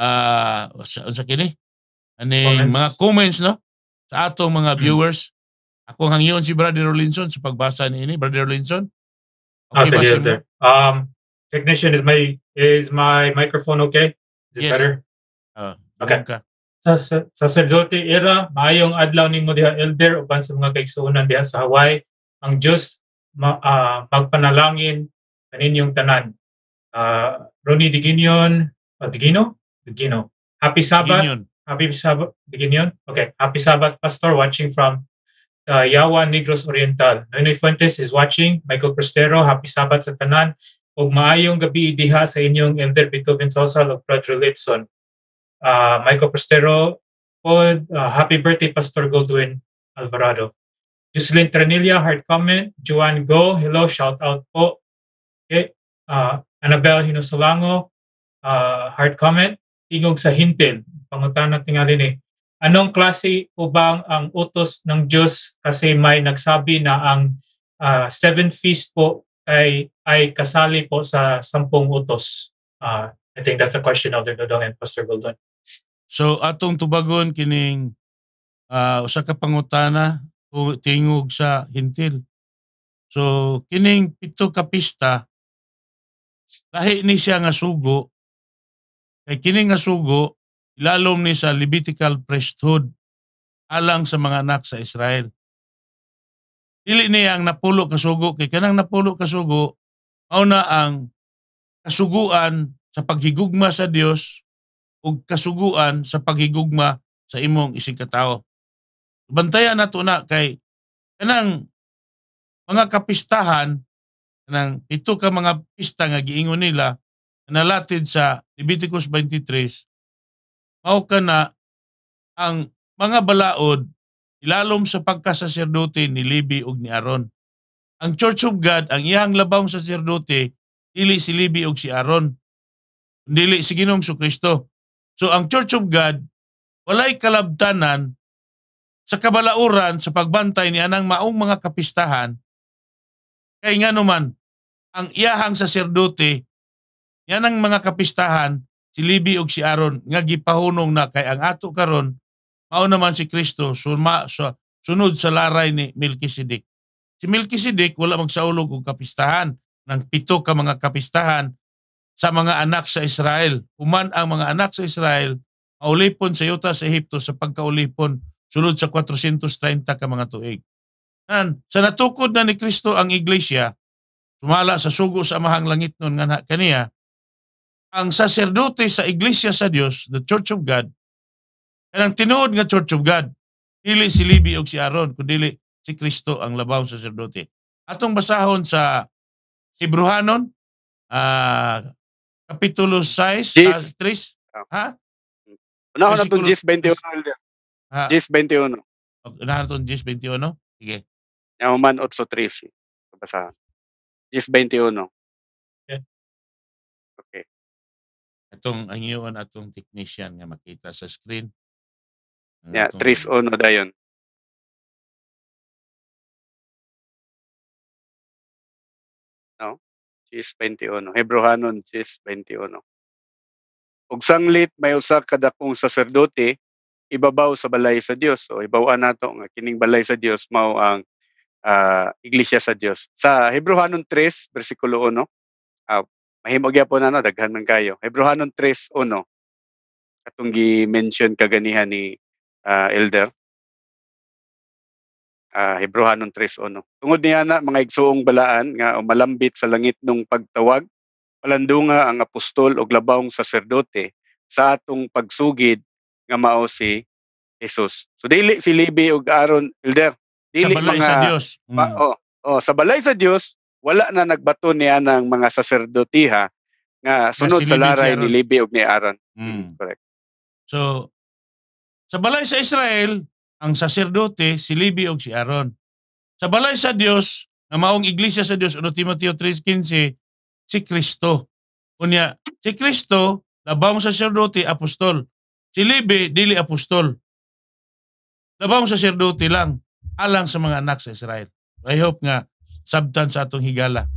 A: uh, sa, sa kini aning mga comments no sa ato mga mm. viewers. Mm. Ako hangyon si Brother Rollinson
C: sa pagbasa ni ini Brother Rollinson. Ah, okay, oh, sige, sir. Um, technician is my is my microphone okay? Is it yes. better? Uh, okay. Ka. Sa, sa sacerdote era, maayong adlaw nimo diha elder uban sa mga kaigsuonan diha sa Hawaii. Ang Dios ma, uh, ah, magpanalangin ang inyong tanan. Uh, Ronnie Diginion, uh, oh, Digino? Digino. Happy Sabbath. Diginion. Happy Sabbath. Diginion? Okay. Happy Sabbath, Pastor, watching from uh, Yawa Negros Oriental. Noynoy Fuentes is watching. Michael Prostero, Happy Sabbath sa tanan. Ug maayong gabi diha sa inyong Elder Beethoven Sosal ug Brother Litson. Uh, Michael Prostero, Paul, uh, happy birthday, Pastor Goldwyn Alvarado. Jocelyn Tranilla, hard comment. Juan Go, hello, shout out po. Okay. Uh, Annabel Hinusulango, uh, hard comment. Tingog sa hintil. Pangutan ng tingalin eh. Anong klase po bang ang utos ng Diyos kasi may nagsabi na ang uh, seven feast po ay, ay kasali po sa sampung utos? Uh, I think that's a question of the Dodong and Pastor Goldon.
A: So atong tubagon kining uh, usa ka pangutana tingog sa hintil. So kining pito ka lahi ni siya nga sugo kay kining nga sugo ilalom ni sa Levitical priesthood alang sa mga anak sa Israel. Dili niya ang napulo kasugo kay kanang napulo kasugo mao na ang kasuguan sa paghigugma sa Dios ug kasuguan sa paghigugma sa imong ising katao bantayan nato na kay kanang mga kapistahan kanang ito ka mga pista nga giingon nila nalatid sa Leviticus 23 mao ka na ang mga balaod ilalom sa pagkasaserdote ni Levi ug ni Aaron. Ang Church of God, ang iyang labang saserdote, dili si Levi ug si Aaron. Dili si Ginoong Kristo. So ang Church of God, walay kalabtanan sa kabalauran sa pagbantay ni anang maong mga kapistahan kay nga naman ang iyahang saserdote yan ang mga kapistahan si Libi ug si Aaron nga gipahunong na kay ang ato karon mao naman si Kristo suma, sa, sunod sa laray ni Melchizedek. Si Melchizedek wala magsaulog og kapistahan ng pito ka mga kapistahan sa mga anak sa Israel. human ang mga anak sa Israel maulipon sa yuta sa Ehipto sa pagkaulipon sulod sa 430 ka mga tuig. And sa natukod na ni Kristo ang iglesia, sumala sa sugo sa amahang langit noon nga kaniya, ang saserdote sa iglesia sa Dios, the Church of God, kanang tinuod nga Church of God, dili si Libi o si Aaron, kundili si Kristo ang labaw sa saserdote. Atong basahon sa Hebrehanon, uh, ah, Kapitulo 6, yes. uh, 3, ha? Una ko na itong 21.
B: Ah, Gis 21. Naruto Gis 21? Sige. Yaman 8.13. Basahan. Gis 21. Okay. okay. Itong anyon atong technician nga makita sa screen. Ang yeah, atong... Tris Ono dayon. No? Gis 21. Hebrohanon Gis 21. Ug sanglit may usa kadakong dakong saserdote
D: ibabaw sa balay sa Dios o ibawaan nato ang kining balay sa Dios mao ang uh, iglesia sa Dios. Sa Hebreohanon 3 bersikulo 1 uh, ah, mahimo gyapon na no daghan man kayo. Hebreohanon 3:1 atong gi-mention kaganihan ni uh, elder. Uh, Hebreohanon 3:1. Tungod niya na mga igsuong balaan nga malambit sa langit nung pagtawag, palandunga ang apostol og labawng saserdote sa atong pagsugid nga mao si Jesus. So dili si Levi ug Aaron elder. Dili sa balay mga, sa Dios. Mm. oh, oh, sa balay sa Dios wala na nagbato niya ng mga saserdotiha nga sunod na si sa laray ni Levi ug ni Aaron. Mm. mm. Correct.
A: So sa balay sa Israel ang saserdote si Levi ug si Aaron. Sa balay sa Dios nga maong iglesia sa Dios uno Timoteo 3:15 si Kristo. Unya si Kristo labaw sa saserdote apostol Si Levi, dili apostol. Labang saserdote lang alang sa mga anak sa Israel. I hope nga sabtan sa atong higala.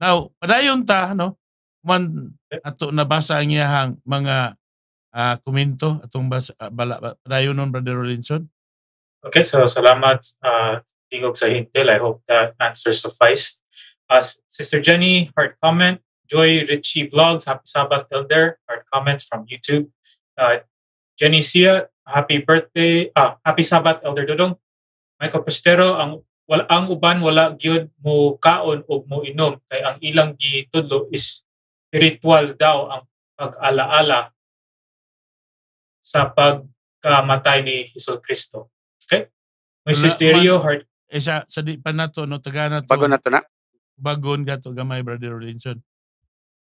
A: Now, padayon ta no man ato nabasa ang iyahang mga uh, komento atong basa, uh, bala, padayon nun Brother Rolinson.
C: Okay, so salamat uh, ah, Tingog sa Hintil. I hope that answer sufficed. Uh, ah, Sister Jenny, heart comment. Joy Richie Vlogs, Happy Sabbath Elder, Heart comments from YouTube. Uh, Janicia, happy birthday. Ah, happy Sabat, Elder Dodong. Michael Postero, ang wala ang uban wala gyud mo kaon og mo inom kay ang ilang gitudlo is spiritual daw ang pag-alaala sa pagkamatay
B: ni Hesus Kristo. Okay? May sisterio
A: heart. Eh sa, sa di pa nato no, taga na to. Bago na to na? Bagon ka to, gamay, Brother Robinson.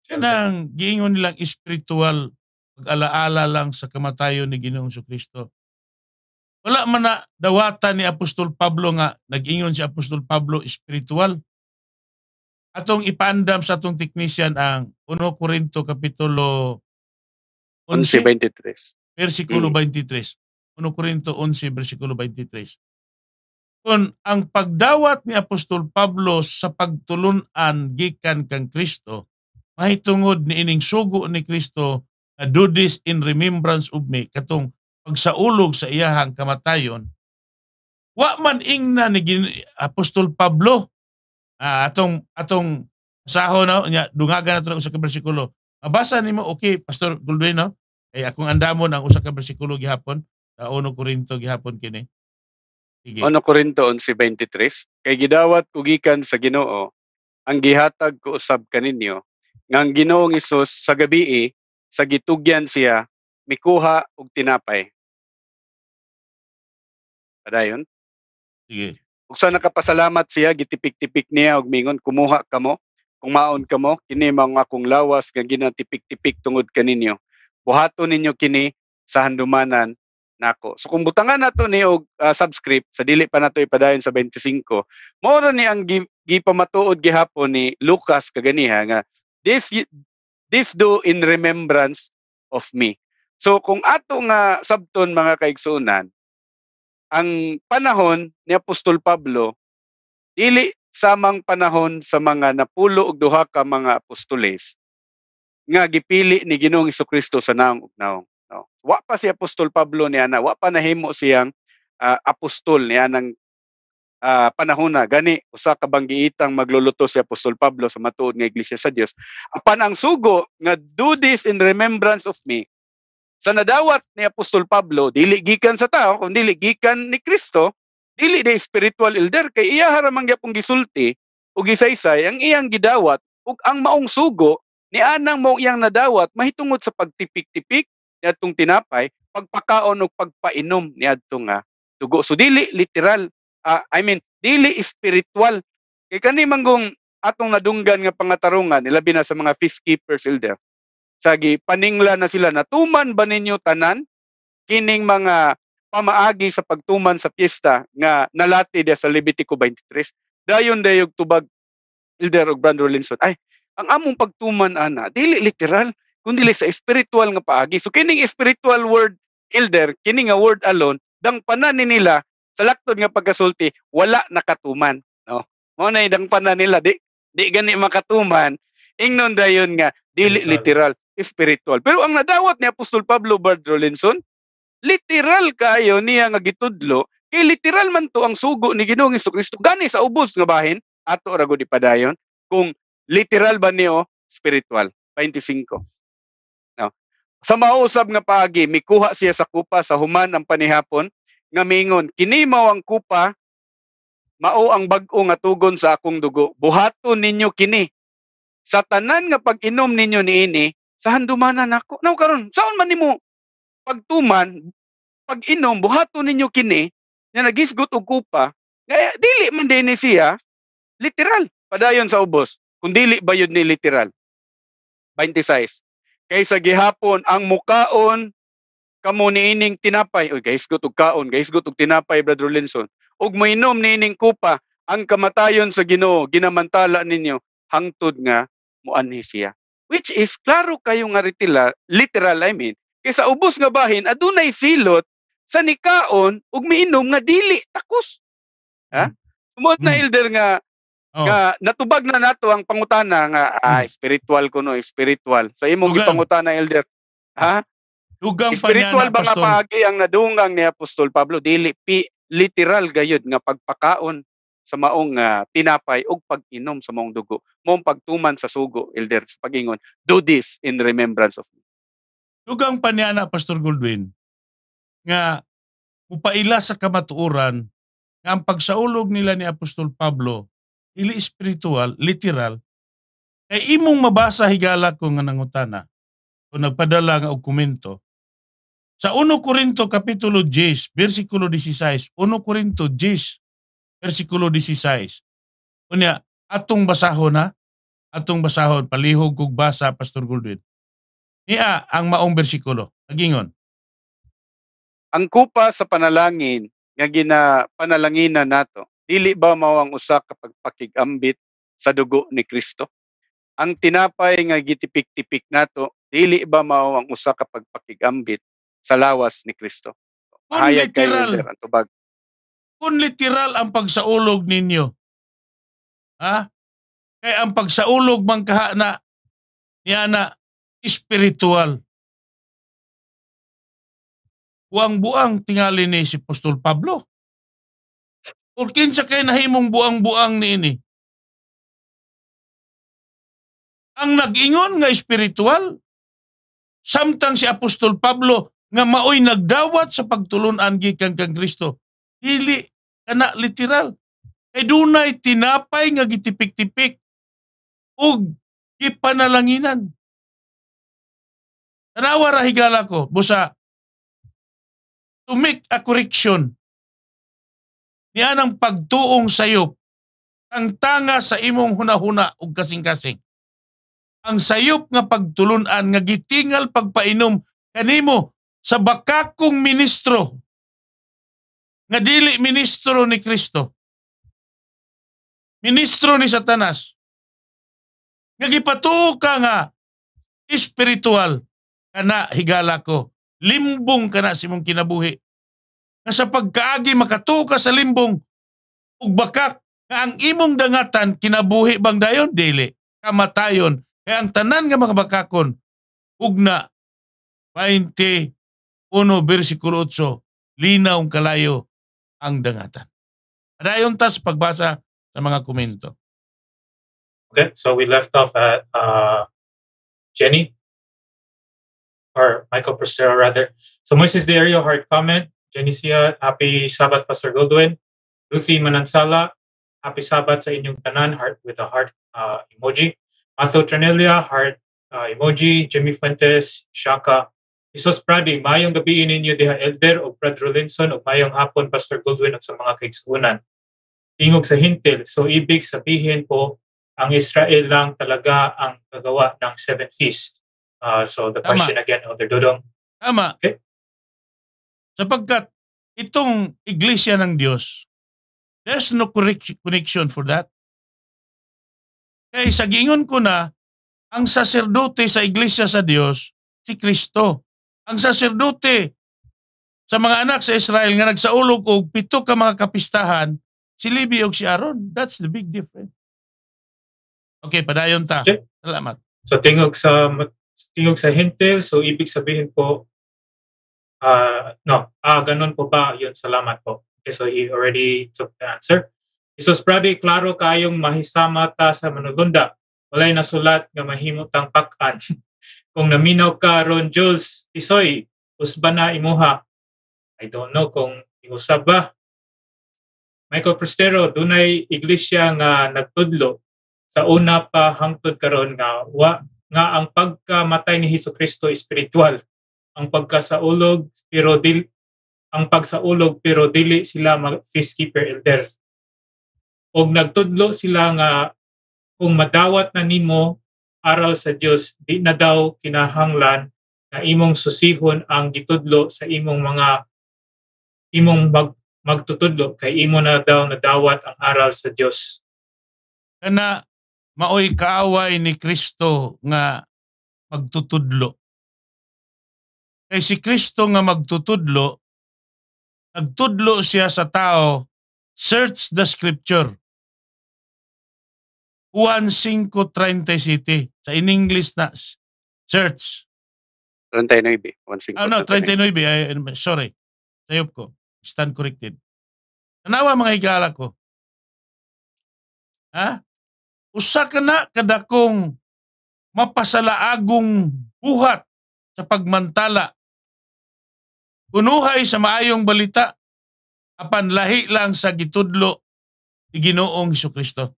A: Kanang, giingon nilang spiritual pag-alaala lang sa kamatayon ni Ginoong Kristo. Wala man na dawatan ni Apostol Pablo nga nag-ingon si Apostol Pablo spiritual. Atong ipandam sa atong teknisyan ang 1 Corinto Kapitulo 11, Versikulo 23. 1 Corinto 11, versikulo 23. Kung ang pagdawat ni Apostol Pablo sa pagtulunan gikan kang Kristo, mahitungod ni ining sugo ni Kristo na do this in remembrance of me, katong pagsaulog sa iyahang kamatayon, wa man ing na ni Apostol Pablo uh, atong atong saho na nya dungagan na nato usa ka bersikulo. Mabasa nimo okay Pastor Goldwyn no? Kay akong andamon ang usa ka bersikulo gihapon sa 1 Corinto gihapon kini. Sige. 1
D: Corinto 11:23 Kay gidawat ko gikan sa Ginoo ang gihatag ko usab kaninyo nga Ginoong Isus
B: sa gabi gabii sa gitugyan siya mikuha og tinapay. Padayon. Sige. Ug sa nakapasalamat siya
D: gitipik-tipik niya og mingon kumuha kamo kung maon kamo kini mga akong lawas nga ginatipik-tipik tungod kaninyo. Buhaton ninyo kini sa handumanan nako. So kung butangan nato ni og uh, subscript sa dili pa nato ipadayon sa 25, mo na ni ang gipamatuod gi, gihapon ni Lucas kaganiha nga this This do in remembrance of me. So kung ato nga sabton mga kaigsunan, ang panahon ni Apostol Pablo dili samang panahon sa mga napulo og duha ka mga apostoles nga gipili ni Ginoong Kristo sa naong ug No. Wa pa si Apostol Pablo niya ana, wa pa nahimo siyang uh, apostol niya ng uh, panahon na gani usa ka banggiitang magluluto si Apostol Pablo sa matuod nga iglesia sa Dios apan ang sugo nga do this in remembrance of me sa nadawat ni Apostol Pablo dili gikan sa tao kundi dili gikan ni Kristo dili day spiritual elder kay iya haramang gyapong gisulti o gisaysay ang iyang gidawat ug ang maong sugo ni anang mo iyang nadawat mahitungod sa pagtipik-tipik niadtong tinapay pagpakaon ug pagpainom niadto nga dugo so dili literal uh, I mean dili spiritual kay kani manggong atong nadunggan nga pangatarungan labi na sa mga fish keepers elder sagi paningla na sila natuman ba ninyo tanan kining mga pamaagi sa pagtuman sa piyesta nga nalati dia sa Levitico 23 dayon dayog tubag elder og Brando Linson ay ang among pagtuman ana dili literal kundi sa spiritual nga paagi so kining spiritual word elder kining nga word alone dang panan ni nila sa lakton nga pagkasulti wala nakatuman no mo na idang pana nila di di gani makatuman ingnon dayon nga dili literal spiritual pero ang nadawat ni Apostol Pablo Bardrolinson literal kayo niya nga gitudlo kay literal man to ang sugo ni Ginoong Kristo gani sa ubos nga bahin ato ra gud padayon kung literal ba niyo spiritual 25 no sa mausab nga pagi mikuha siya sa kupa sa human ang panihapon nga mingon, kinimaw ang kupa, mao ang bag-o nga tugon sa akong dugo. buhato ninyo kini. Sa tanan nga pag-inom ninyo niini, sa handumanan ako. Now karon, saon man nimo pagtuman, pag-inom, buhato ninyo kini, nga nagisgot og kupa, nga eh, dili man din siya literal padayon sa ubos. Kung dili ba yun ni literal? 26. Kaysa gihapon ang mukaon kamo niining tinapay oy guys gutog kaon guys gutog tinapay brother Linson ug mainom niining kupa ang kamatayon sa Ginoo ginamantala ninyo hangtod nga muanhi siya which is klaro kayo nga ritila, literal I mean kaysa ubos nga bahin adunay silot sa nikaon ug miinom nga dili takos ha hmm. sumod na hmm. elder nga Oh. Nga, natubag na nato ang pangutana nga ah, spiritual ko no, spiritual. Sa imong gipangutana elder. Ha? Dugang pa niya na, ba nga paagi ang nadungang ni Apostol Pablo? Dili, pi, literal gayud nga pagpakaon sa maong uh, tinapay ug pag-inom sa maong dugo. Mong pagtuman sa sugo, elders, sa pagingon, do this in remembrance of me.
A: Dugang pa niya na, Pastor Goldwin, nga mupaila sa kamatuoran nga ang pagsaulog nila ni Apostol Pablo ili spiritual, literal, kay imong mabasa higala ko nga nangutana o nagpadala nga og komento sa 1 Corinto Kapitulo 10, versikulo 16, 1 Corinto 10, versikulo 16, unya, atong basahon na, atong basahon, palihog kog basa, Pastor Goldwyn. Iya ang maong bersikulo. Agingon. Ang kupa
D: sa panalangin nga gina ginapanalanginan nato, dili ba mao ang usa ka pagpakigambit sa dugo ni Kristo? Ang tinapay nga gitipik-tipik nato, dili ba mao ang usa ka pagpakigambit sa lawas ni Kristo. Kung
A: Hayag
B: literal, kayo, ang tubag. Kung literal ang pagsaulog ninyo, ha? Kay ang pagsaulog man kahana, niya na spiritual. Buang-buang tingali ni si Apostol Pablo. Or kinsa kay nahimong buang-buang ni ini. Ang nag-ingon nga spiritual, samtang si Apostol Pablo nga maoy nagdawat sa pagtulunan
A: gikan kang Kristo. Dili kana literal. Kay dunay tinapay
B: nga gitipik-tipik ug gipanalanginan. Tanawa ra higala ko busa to make a correction niya ng pagtuong sayop ang
A: tanga sa imong hunahuna ug kasing-kasing. Ang sayop nga pagtulunan
B: nga gitingal pagpainom kanimo sa bakakong ministro nga dili ministro ni Kristo. Ministro ni Satanas. Nga gipatuo ka nga
A: espiritual kana higala ko. Limbong kana simong kinabuhi. Nga sa pagkaagi makatuo ka sa limbong ug bakak nga ang imong dangatan kinabuhi bang dayon dili kamatayon kay ang tanan nga mga bakakon ugna 20 1 versikulo 8, linaw kalayo ang dangatan. Adayon tas pagbasa sa mga komento.
B: Okay, so we left off at uh, Jenny
C: or Michael Procero rather. So Moises Derio, hard comment. Jenny Sia, happy Sabbath Pastor Goldwyn. Ruthie Manansala, happy Sabbath sa inyong tanan, heart with a heart uh, emoji. Matthew Tranelia, heart uh, emoji. Jimmy Fuentes, Shaka, Jesus Prading, mayong gabi niyo diha elder o Brad Rollinson o mayong hapon Pastor Goodwin at sa mga kaigsunan. Ingog sa hintil, so ibig sabihin po, ang Israel lang talaga ang gagawa ng seventh feast. Uh, so the Tama. question again, Elder Dodong. Tama. Okay? Sapagkat
A: itong iglesia ng Diyos, there's no connection for that. Kaya sa gingon ko na, ang saserdote sa iglesia sa Diyos, si Kristo ang saserdote sa mga anak sa Israel nga nagsaulog og pito ka mga kapistahan si Levi og si Aaron. That's the big difference.
B: Okay, padayon ta. Salamat.
C: So tingog sa tingog sa hintil, so ibig sabihin po uh, no, ah, ganun po ba? Yun, salamat po. Okay, so he already took the answer. Isos brady, klaro kayong mahisama ta sa manugunda. Walay nasulat nga mahimutang pakan. Kung naminaw ka ron Jules Isoy usba na imuha. I don't know kung iusab ba. Michael Prestero dunay iglesia nga nagtudlo sa una pa hangtod karon nga wa nga ang pagkamatay ni Hesus Kristo espiritual ang pagkasaulog pero dil ang pagsaulog pero dili sila mag peacekeeper elder og nagtudlo sila nga kung madawat na nimo aral sa Diyos di na daw kinahanglan na imong susihon ang gitudlo sa imong mga imong mag, magtutudlo kay imo na daw nadawat ang aral sa Diyos.
B: kana maoy
C: kaaway ni Kristo nga magtutudlo
B: kay si Kristo nga magtutudlo nagtudlo siya sa tao search the scripture
A: 1537. Sa in English na search.
B: 39. 15, oh, no, 39. 39. sorry. Sayop ko. Stand corrected. Kanawa mga higala ko. Ha? Usa ka na kadakong mapasalaagong
A: buhat sa pagmantala. Unuhay sa maayong balita
B: apan lahi lang sa gitudlo ni Ginoong Hesus Kristo.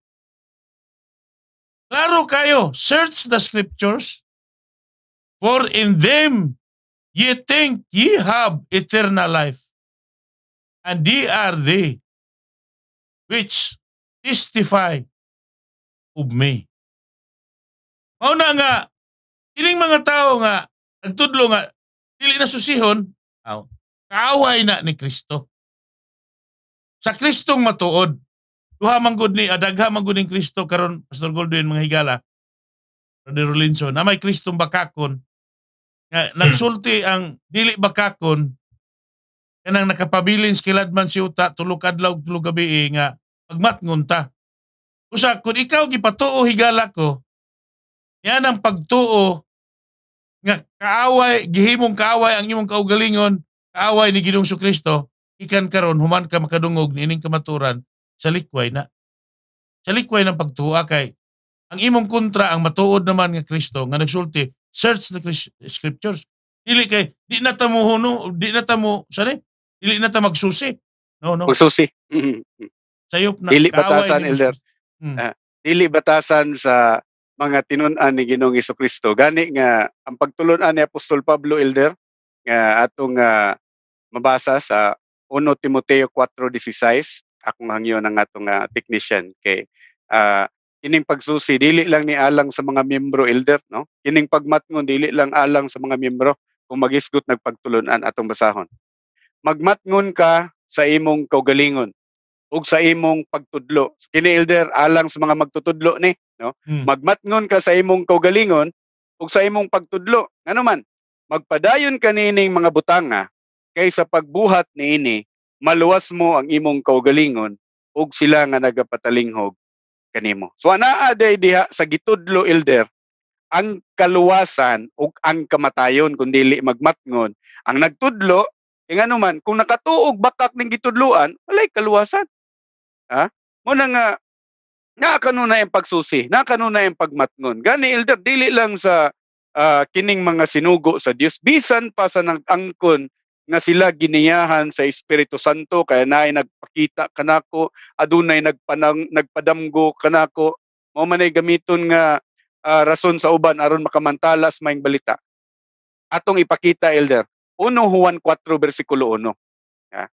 B: Klaro kayo, search the scriptures, for in them ye think ye have eternal life, and ye are they which testify of me. Mauna nga, iling mga tao nga, nagtudlo nga, dili na susihon, kaaway na ni
A: Kristo. Sa Kristong matuod, Duha man gud ni adagha ah, man gud ning Kristo karon Pastor Goldwyn mga higala. Brother Rolinson, na may Kristong bakakon nga hmm. nagsulti ang dili bakakon kanang nakapabilin kiladman si uta tulog adlaw tulog gabi eh, nga pagmatngon ta. Usa kun ikaw gipatuo higala ko, yan ang pagtuo nga kaaway gihimong kaaway ang imong kaugalingon, kaaway ni Ginoong Kristo, ikan karon human ka makadungog nining kamaturan sa likway na sa likway ng pagtuwa kay ang imong kontra ang matuod naman nga Kristo nga nagsulti search the scriptures dili kay di na ta di na ta mo sorry dili na ta magsusi no no magsusi mm-hmm. sayop
D: na dili batasan elder mm. dili batasan sa mga tinun-an ni Ginoong Kristo gani nga ang pagtulon-an ni Apostol Pablo elder nga atong uh, mabasa sa 1 Timoteo 4:16 akong hangyo ng atong uh, ah, technician kay uh, ining pagsusi dili lang ni alang sa mga miyembro elder no ining pagmatngon dili lang alang sa mga miyembro kung magisgot nagpagtulunan atong basahon magmatngon ka sa imong kaugalingon ug sa imong pagtudlo kini elder alang sa mga magtutudlo ni no hmm. magmatngon ka sa imong kaugalingon ug sa imong pagtudlo ngano man magpadayon kanining mga butanga kaysa pagbuhat niini maluwas mo ang imong kaugalingon ug sila nga nagapatalinghog kanimo. So anaa day diha sa gitudlo elder ang kaluwasan ug ang kamatayon kun dili magmatngon. Ang nagtudlo e ngano man kung nakatuog bakak ning gitudloan walay kaluwasan. Ha? Mo na nga na kanuna yung pagsusi, na kanuna yung pagmatngon. Gani elder dili lang sa uh, kining mga sinugo sa Dios bisan pa sa nagangkon na sila giniyahan sa Espiritu Santo kaya naay nagpakita kanako adunay nagpanang nagpadamgo kanako mao manay gamiton nga uh, rason sa uban aron makamantalas maayong balita atong ipakita elder 1 Juan 4 bersikulo 1 yeah.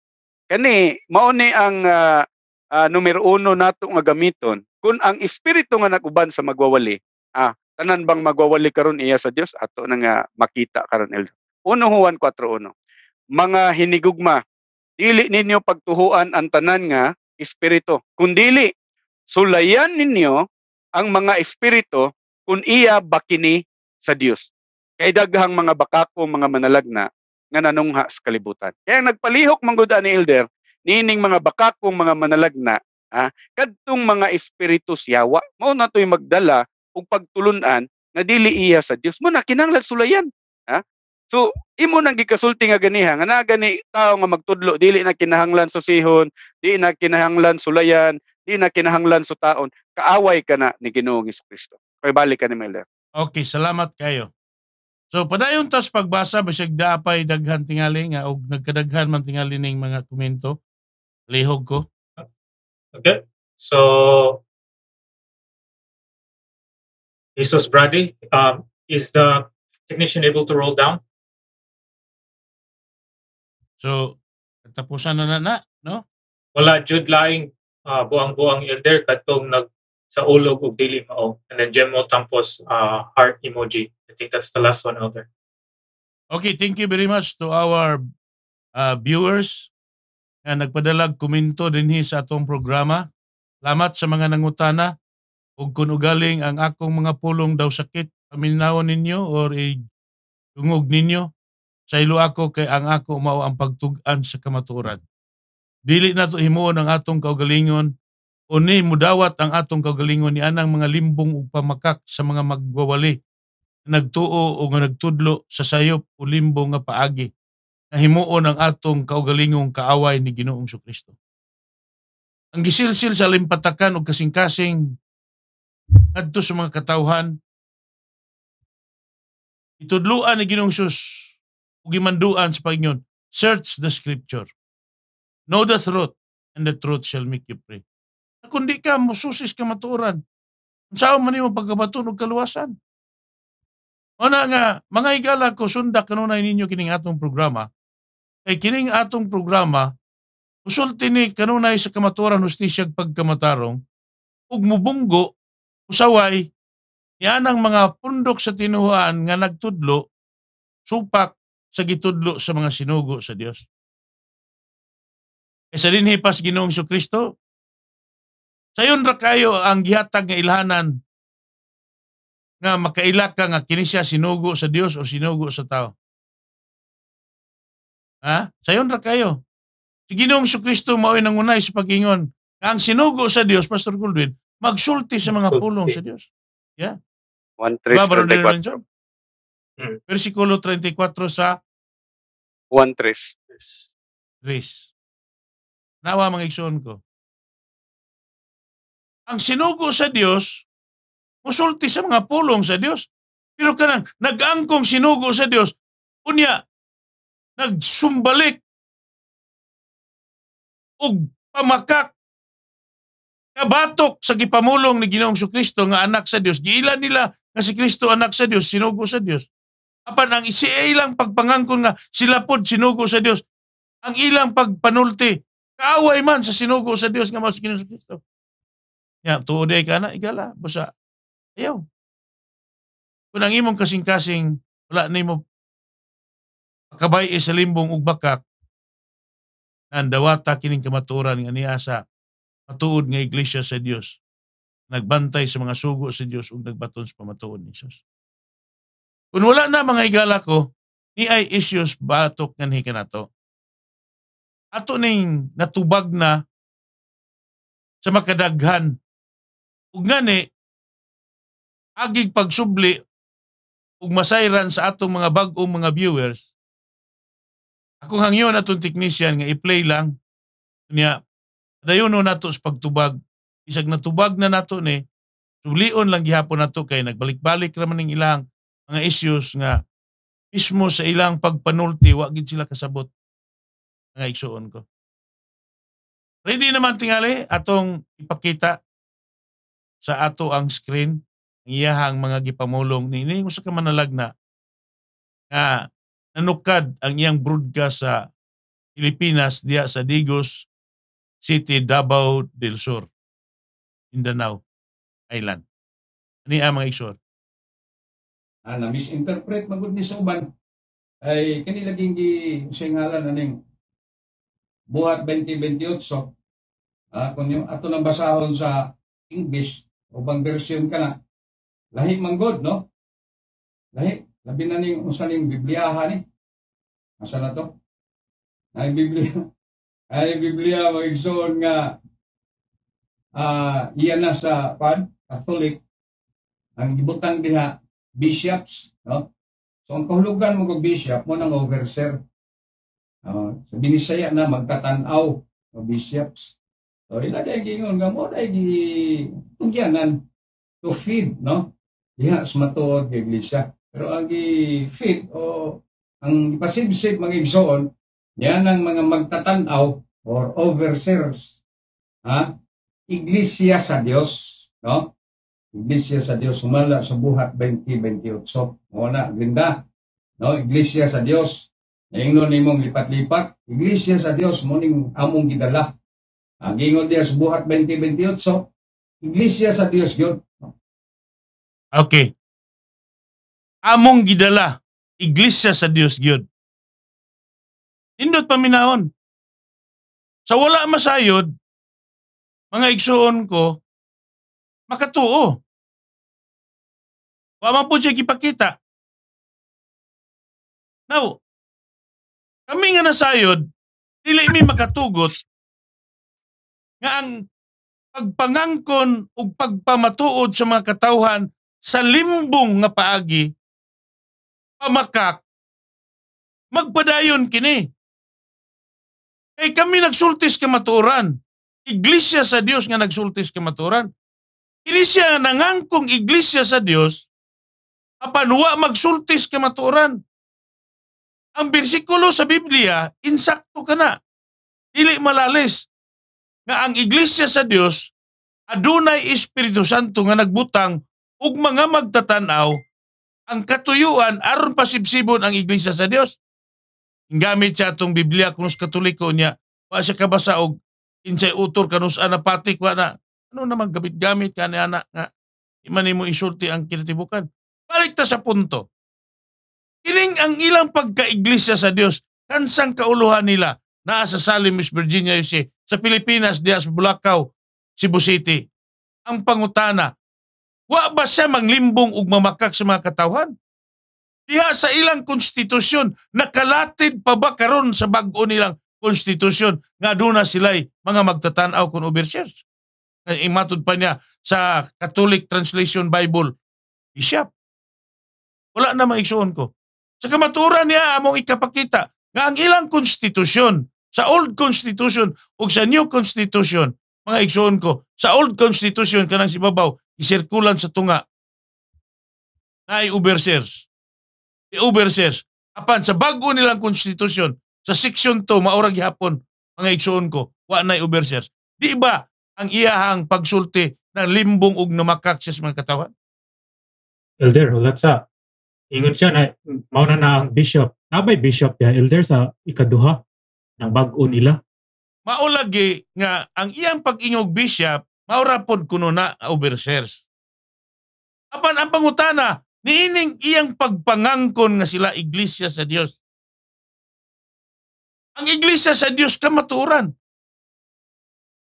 D: kani mao ni ang uh, uh, numero 1 nato nga gamiton kun ang espiritu nga naguban sa magwawali ah tanan bang magwawali karon iya sa Dios ato na nga makita karon elder 1 Juan 4:1 mga hinigugma. Dili ninyo pagtuhuan ang tanan nga espiritu. dili, sulayan ninyo ang mga espiritu kung iya bakini sa Dios. Kay daghang mga bakako, mga manalagna, nga nanungha sa kalibutan. Kaya nagpalihok mangguda ni Elder, nining mga bakako, mga manalagna, ha, kadtong mga espiritu siyawa, mao na to'y magdala og pagtulunan nga dili iya sa Dios. Mo na kinanglan sulayan. Ha? So imo nang gikasulti nga ganiha nga naa gani tao nga magtudlo dili na kinahanglan susihon, di na kinahanglan sulayan, di na kinahanglan sa taon, kaaway ka na ni Ginoong Kristo. Kay balik ka ni Miller.
A: Okay, salamat kayo. So padayon tas pagbasa bisag dapay daghan tingali nga og nagkadaghan man tingali ning mga
B: komento. Lihog ko. Okay. So Jesus Brady, um, is the technician able to roll down? So, tapusan na na na, no?
C: Wala jud laing uh, ah, buang-buang elder katong nag sa ulo ug dili mao and then Gemmo Tampos uh, ah, heart emoji. I think that's the last one out there.
A: Okay, thank you very much to our uh, viewers nga nagpadalag komento dinhi sa atong programa. Salamat sa mga nangutana ug kung ugaling ang akong mga pulong daw sakit, paminawon ninyo or i dungog ninyo sa ilo ako kay ang ako mao ang pagtugan sa kamaturan. Dili na to himuon ang atong kaugalingon o ni mudawat ang atong kaugalingon ni anang mga limbong ug pamakak sa mga magwawali nagtuo o nga nagtudlo sa sayop o limbong nga paagi na himuon ang atong kaugalingong kaaway
B: ni Ginoong Kristo. Ang gisilsil sa limpatakan o kasing-kasing adto sa mga katawhan itudluan ni Ginoong Sus gimanduan sa Panginoon, search the scripture.
A: Know the truth, and the truth shall make you free. Kung di ka, mususis ka maturan. Saan man yung pagkabatunog kaluwasan? O na nga, mga igala ko, sunda kanunay ninyo kining atong programa. Kay kining atong programa, usulti ni kanunay sa kamaturan hustisyag pagkamatarong, ug mubunggo, usaway, yan ang mga pundok sa tinuhaan nga nagtudlo,
B: supak, sa gitudlo sa mga sinugo sa Dios. Kaysa e din hipas Ginoong Hesus Kristo, sayon ra kayo ang gihatag nga ilhanan nga makaila ka nga kinisya sinugo sa Dios o sinugo sa tao. Ha? Sayon ra kayo.
A: Si Ginoong Kristo mao'y nangunay sa pag-ingon. Ang sinugo sa Dios, Pastor Goldwin, magsulti sa mga pulong sa Dios. Yeah.
B: 1 Pero Sikulo 34 sa Juan 3. Luis. Nawa mga igsoon ko. Ang sinugo sa Dios, musulti sa mga pulong sa Dios. Pero kanang nag-angkong sinugo sa Dios, unya nagsumbalik og pamakak kabatok sa gipamulong
A: ni Ginoong Kristo nga anak sa Dios. Giila nila nga si Kristo anak sa Dios, sinugo sa Dios apan ang siya ilang pagpangangkon nga sila pod sinugo sa Dios ang ilang pagpanulti kaaway man sa sinugo sa Dios nga mas kinung Kristo ya tuod ka
B: na igala busa ayaw kun ang imong kasing-kasing wala nimo kabay sa limbong ug bakak
A: dawata kining kamaturan nga niya sa matuod nga iglesia sa Dios nagbantay sa mga sugo sa Dios ug nagbaton sa pamatuod ni Jesus kung wala na mga
B: igala ko, ni ay issues batok nga ni kanato. Ato ning natubag na sa makadaghan. Ug ngani agig pagsubli ug masayran sa
A: atong mga bag-ong mga viewers. Ako hangyon atong technician nga i-play lang niya dayon no nato sa pagtubag isag natubag na nato ni sulion lang gihapon nato kay nagbalik-balik ra man ning ilang mga issues nga
B: mismo sa ilang pagpanulti, wa gid sila kasabot nga igsuon ko. Ready naman tingali atong ipakita
A: sa ato ang screen ang iyahang mga gipamulong ni ini usa ka manalag nga nanukad ang iyang broadcast sa Pilipinas diya sa
B: Digos City, Davao del Sur, Mindanao Island. Ani ang mga iksor ah, na misinterpret magud ni sa uban ay kini gi singalan aning
E: buhat 2028 ah, kung yung ato nang basahon sa English
B: o bang version ka lahi manggod no lahi labi na ning usa ning bibliyaha ni asa na to ay Biblia
E: ay Biblia magigsoon nga uh, iya na sa pan Catholic ang gibutang diha bishops, no? So ang kahulugan mo og bishop mo nang overseer. Uh, so binisaya na magtatanaw o bishops. So ila day gingon nga mo day gi tugyanan to feed, no? Diha sa kay iglesia. Pero ang gi feed o ang ipasibsib mga igsoon, yan ang mga magtatanaw or overseers. Ha? Iglesia sa Dios, no? Iglesia sa Dios sumala sa buhat 2028. Mo na grinda. No, Iglesia sa Dios Naingon nimong lipat-lipat, Iglesia sa Dios mo ning
B: among gidala. Ang ingon diya sa buhat 2028, Iglesia sa Dios gyud. Okay. Among gidala, Iglesia sa Dios gyud. Indot paminahon. Sa wala masayod, mga igsuon ko, makatuo. Wa man po siya gipakita. Now, kami nga nasayod, dili mi makatugot nga ang pagpangangkon ug
A: pagpamatuod
B: sa mga katawhan sa limbong nga paagi pamakak magpadayon kini kay kami nagsultis ka maturan iglesia sa Dios nga nagsultis ka maturan
A: iglesia nangangkong iglesia sa Dios Apan wa magsultis ka maturan.
B: Ang bersikulo sa Biblia, insakto ka na. Dili malalis nga ang iglesia sa Dios adunay Espiritu
A: Santo nga nagbutang ug mga magtatanaw ang katuyuan aron pasibsibon ang iglesia sa Dios. Gamit siya atong Biblia kung sa Katoliko niya, wa siya kabasa og insay utor kanus ana patik wa na ano naman gamit-gamit kani ana nga iman nimo isulti ang kinatibukan direkta sa punto. Kining ang ilang pagkaiglesia sa Dios, kansang kauluhan nila, naa sa Salim, Miss Virginia, UC, sa Pilipinas, Diaz, Bulacau, Cebu City. Ang pangutana, wa ba siya manglimbong ug mamakak sa mga katawhan? Diha sa ilang konstitusyon, nakalatid pa ba karon sa bag-o nilang konstitusyon nga duna sila'y mga magtatanaw kung overseers? Imatod pa niya sa Catholic Translation Bible, Bishop, wala na maigsuon ko. Sa kamaturan niya among ikapakita nga ang ilang konstitusyon sa old constitution ug sa new constitution mga igsoon ko sa old constitution kanang si Babaw isirkulan sa tunga na overseers i overseers apan sa bago nilang konstitusyon, sa section 2 maurag hapon, mga igsoon ko wa na overseers di ba ang iyahang pagsulti ng limbong ug namakak sa mga katawan
C: Elder, wala sa Ingon siya na hmm. mauna na ang bishop. Nabay bishop ya elder sa ikaduha ng bag-o nila.
A: Maulagi nga ang iyang pag-ingog bishop maura pod kuno na overseers. Apan ang pangutana niining iyang pagpangangkon nga sila
B: iglesia sa Dios. Ang iglesia sa Dios ka maturan.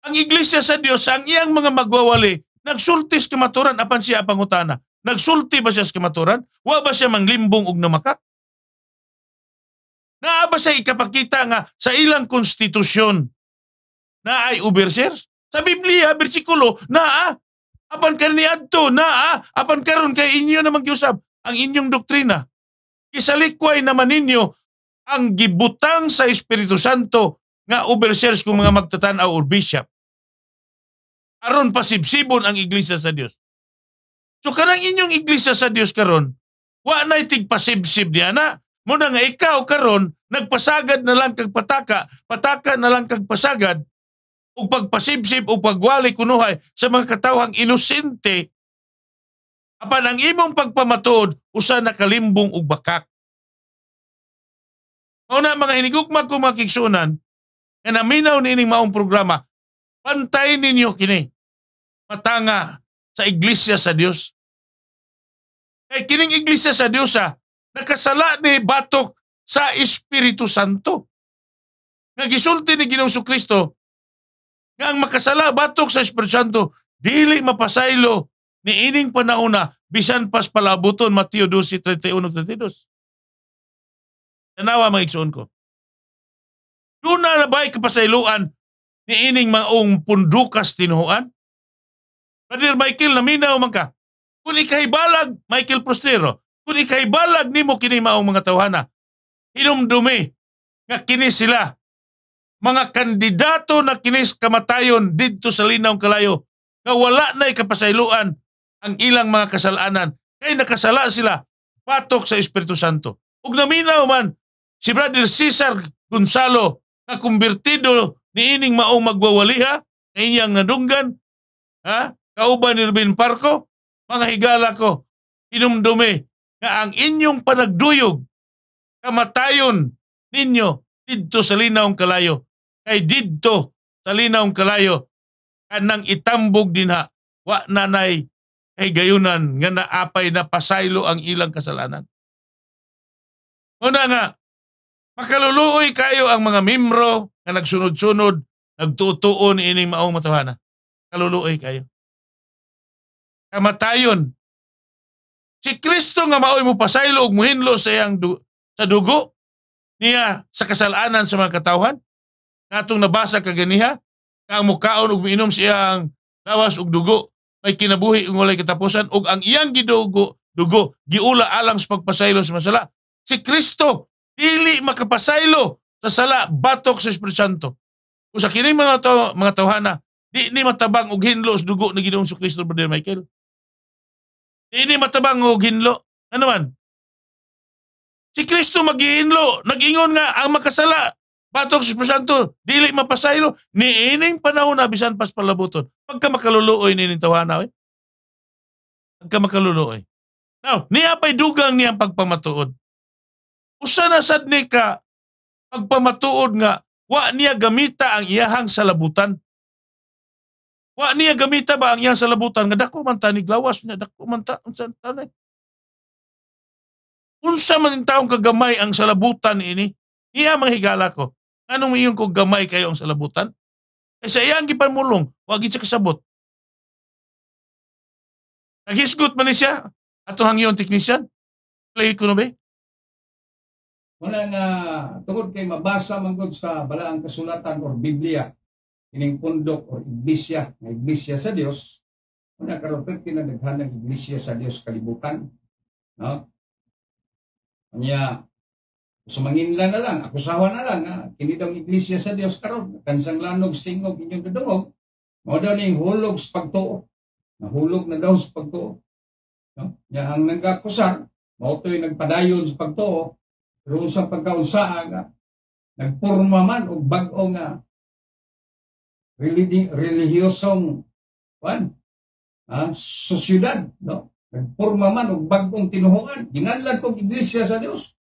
B: Ang iglesia sa Dios ang iyang mga magwawali nagsultis
A: maturan apan siya pangutana. Nagsulti ba siya sa kamaturan? Wa ba siya manglimbong og namaka?
B: Naa ba siya ikapakita nga sa ilang konstitusyon na ay overseer? Sa Biblia, bersikulo, naa. Apan ka
A: ni Adto, naa. Apan karon kay inyo namang giusab ang inyong doktrina. Isalikway naman ninyo ang gibutang sa Espiritu Santo nga overseers kung mga magtatanaw or bishop. Aron pasibsibon ang iglesia sa Dios. So karang inyong iglesia sa Dios karon, wa na tigpasibsib Mo na. nga ikaw karon nagpasagad na lang kag pataka, pataka na lang kag pasagad ug pagpasibsib ug pagwali kunuhay sa mga katawhang inosente.
B: Apan ang imong pagpamatuod usa nakalimbong ug bakak. Una mga hinigugma ko makiksunan nga naminaw nining maong programa, pantay ninyo kini. Matanga, sa
A: iglesia sa Dios. Kay eh, kining iglesia sa Dios ha, ah, nakasala ni batok sa Espiritu Santo. Nga gisulti ni Ginoong Kristo nga ang makasala batok sa Espiritu Santo dili mapasaylo ni ining panahona bisan pas palabuton Mateo 12:31-32.
B: Tanawa mga igsoon ko. Duna na ba'y kapasayloan ni ining maong pundukas tinuhuan? Brother Michael,
A: naminaw man ka. Kung balag, Michael Prostero, kung balag ni mo kinimaong mga tawhana, hinumdumi nga kini sila mga kandidato na kinis kamatayon didto sa linaw kalayo nga wala na ikapasailuan ang ilang mga kasalanan kay nakasala sila patok sa Espiritu Santo. Ug naminaw man si Brother Cesar Gonzalo na kumbirtido ni ining maong magwawaliha na iyang nadunggan ha kauban ni Ruben Parko, mga higala ko, hinumdumi nga ang inyong panagduyog, kamatayon ninyo didto sa linawng kalayo. Kay didto sa linawng kalayo, kanang itambog din ha, wa nanay kay gayunan nga naapay na pasaylo ang ilang kasalanan. Una nga, makaluluoy kayo ang mga membro nga nagsunod-sunod, nagtutuon ining maong matawana. Kaluluoy kayo kamatayon. Si Kristo nga maoy mo pasaylo ug muhinlo sa iyang du- sa dugo niya sa kasalanan sa mga katawhan. Natong nabasa kaganiha, kang mukaon ug miinom sa iyang lawas ug dugo may kinabuhi ug walay katapusan ug ang iyang gidugo dugo giula alang sa pagpasaylo sa masala. Si Kristo dili makapasaylo sa sala batok sa Espiritu Santo. Usa kini mga to, mga tawhana di ni matabang og hinlos dugo ni Ginoong Kristo brother Michael. Hindi matabang o ginlo. Ano man? Si Kristo magiinlo. Nag-ingon nga ang makasala. Batok sa Santo, dili mapasaylo. Niining panahon na bisan pas palabuton. Pagka makaluluoy nining tawana. Eh? Pagka makaluluoy. Now, niya pa'y dugang ang pagpamatuod. Usa na sad ni ka pagpamatuod nga wa niya gamita ang iyahang salabutan. Wa niya gamita ba ang iyang salabutan nga dako man ta glawas niya dako man ta unsa tanay. Unsa man taong kagamay ang salabutan ini? Iya manghigala ko. Anong iyon ko gamay kayo ang salabutan?
B: Eh sa iyang gipamulong, wag sa kasabot. Naghisgot man ni siya. Ato hangyon teknisyan. Play ko no ba? Muna
E: nga tungod kay mabasa man gud sa balaang kasulatan or Biblia ining pundok o iglesia, nga iglesia sa Dios, una karon pinadaghan ang iglesia sa Dios kalibutan, no? Anya sumangin sumanginla na lang, akusawa na lang, ha? kini daw iglesia sa Dios karon, kansang lanog stingog inyong dudungog, mao daw ning hulog sa pagtuo. Nahulog na daw sa pagtuo. No? Nya ang nagakusar, mao toy nagpadayon sa pagtuo,
B: pero sa pagkaunsaa nga nagporma man og bag-o nga religi- relihiyosong kwan, ah,
E: sosyedad, no? Nagporma man og bagong tinuhuan, ginganlan kog iglesia sa Dios.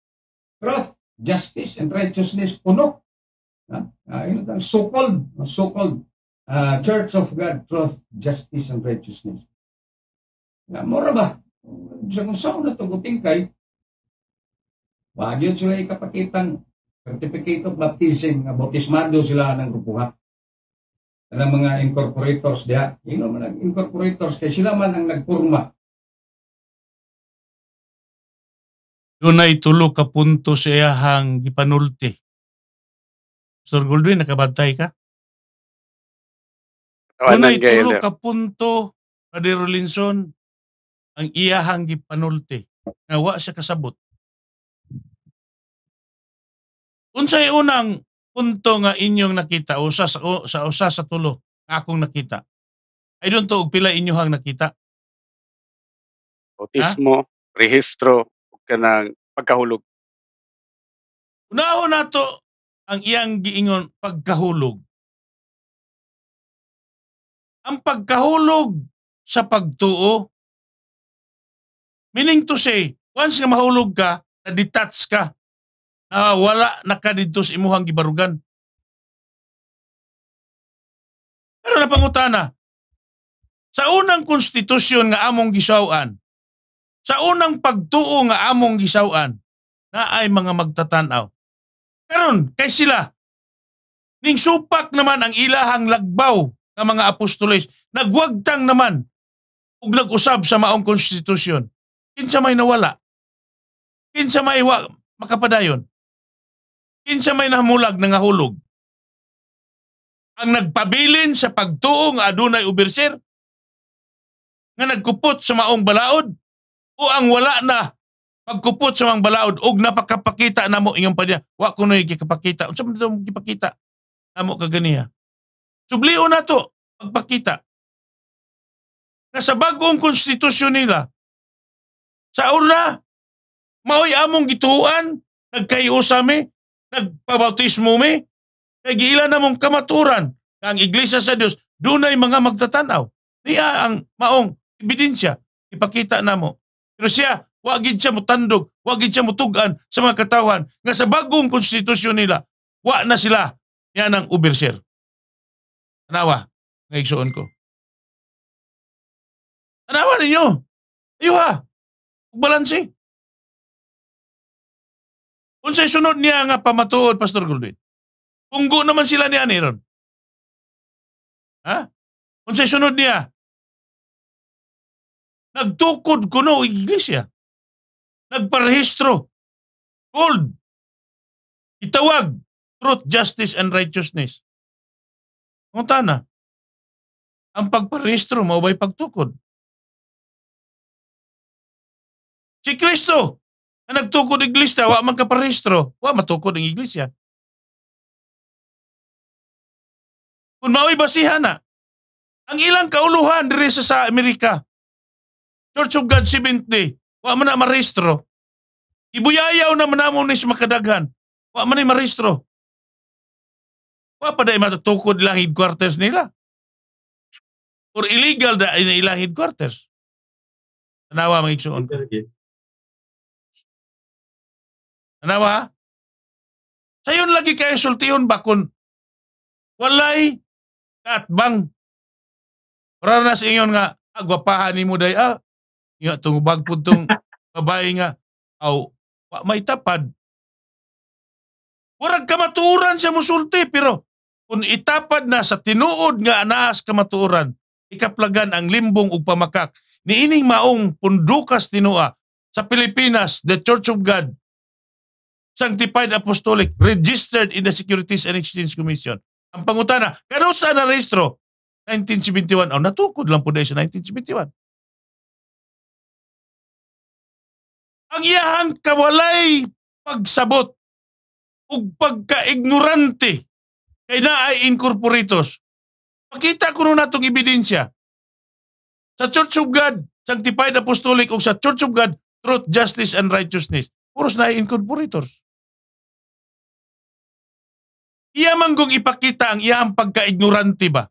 E: Truth, justice and righteousness puno. Ah, uh, so-called, so-called uh, Church of God, truth, justice and righteousness. Na mura ba? Sa kung saan na tuguting kay, bagyo sila ikapakitang certificate of baptism, nga bautismado sila ng grupuha
B: ng mga incorporators diha. Ino man ang incorporators kay sila man ang nagporma. Dunay tulo ka punto sa iyahang gipanulti. Sir Goldwyn, nakabantay ka? Ah, Dunay tulo ka punto, Padre Rolinson, ang iyahang gipanulti. Nawa wa siya kasabot. Unsay unang punto nga inyong nakita o sa, o, sa usa sa tulo nga akong nakita. Ay doon to pila inyohang nakita. Autismo, ha? rehistro, kanang pagkahulog. Unahon nato ang iyang giingon pagkahulog. Ang pagkahulog sa pagtuo, meaning to say, once nga mahulog ka, na-detach ka uh, wala nakadito sa imuhang gibarugan. Pero napangutana, sa unang konstitusyon nga among gisawan, sa unang pagtuo nga among gisawan,
A: na ay mga magtatanaw. Karon kay sila, ning supak naman ang ilahang lagbaw ng mga apostoles, nagwagtang naman ug
B: nag-usab sa maong konstitusyon. Kinsa may nawala? Kinsa may wa makapadayon? Kinsa may namulag nga hulog. Ang nagpabilin sa pagtuong adunay ubersir nga
A: nagkupot sa maong balaod o ang wala na pagkupot sa maong balaod og napakapakita namo inyong padya wa kuno gikapakita unsa man mo Amo ka kaganiya
B: sublio na to pagpakita na sa bagong konstitusyon nila sa una maoy among gituan
A: nagkayusami nagpabautismo mi, nagila na mong kamaturan ang iglesia sa Dios dunay mga magtatanaw. Niya ang maong ebidensya ipakita namo. Pero siya wagin gid siya mutandog, wa gid siya mutugan sa
B: mga katawhan nga sa bagong konstitusyon nila wa na sila niya ng overseer. Tanawa nga igsuon ko. Tanawa ninyo. Iyo ha. Balanse. Unsay sunod niya nga pamatuod, Pastor Goldwyn? Punggo naman sila ni ani Ha? Unsay sunod niya? Nagtukod kuno no iglesia. Nagparehistro. Gold. Itawag. Truth, justice, and righteousness. Ang tana. Ang pagparehistro, maubay pagtukod. Si Kristo, na nagtukod ng iglesia, wa man ka parehistro, wa matukod ng iglesia. Kung mao'y basihan na, ang ilang kauluhan diri sa, sa Amerika, Church of God 70, wa man na marehistro. Ibuyayaw na manamo ni makadaghan, wa man ni marehistro. Wa pa dahil matutukod lang headquarters nila. Or illegal da in ilang headquarters. Tanawa mga iksoon. Anawa? Sayon lagi kayo sultiyon ba kung walay katbang? Para na sa inyon nga, agwapahan ni mo
A: day, ah, nga itong bagpuntong babae nga, aw, wa may tapad. Warag kamaturan siya musulti, pero kung itapad na sa tinuod nga anaas kamaturan, ikaplagan ang limbong ug pamakak. Niining maong pundukas tinua sa Pilipinas, The Church of God, sanctified apostolic registered in the Securities and Exchange Commission. Ang pangutana,
B: kano sa na rehistro? 1971. Oh, natukod lang po dahil sa 1971. Ang iyahang kawalay pagsabot ug pagka-ignorante kay naay
A: incorporators. Pakita ko nun natong ebidensya. Sa Church of God, Sanctified Apostolic o sa Church of God, Truth, Justice, and Righteousness. Puros na incorporators.
B: Iyaman kong ipakita ang iyang pagka-ignorante ba?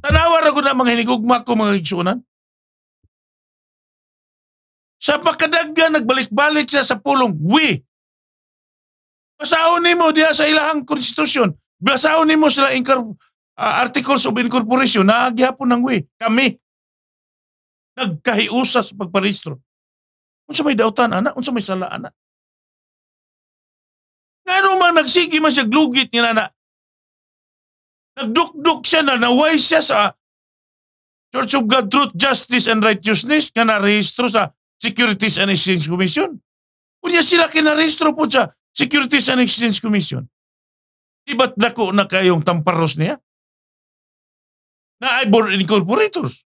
B: Tanawa ra na mga hinigugma ko mga igsunan. Sa pagkadagga, nagbalik-balik siya sa pulong, we. Basahon nimo diha sa ilahang konstitusyon.
A: Basahon nimo sila incorpor- uh, ah, articles of incorporation na gihapon ng we. Kami.
B: Nagkahiusa sa pagparehistro. Unsa may dautan, ana? Unsa may sala, ana? Ngano man nagsigi man siya glugit niya na, nagdukduk siya na naway siya sa Church of
A: God Truth, Justice and Righteousness nga narehistro sa Securities and Exchange Commission. Unya sila kinarehistro po sa Securities and Exchange Commission. Di ba't
B: dako na kayong tamparos niya? Na ay board incorporators.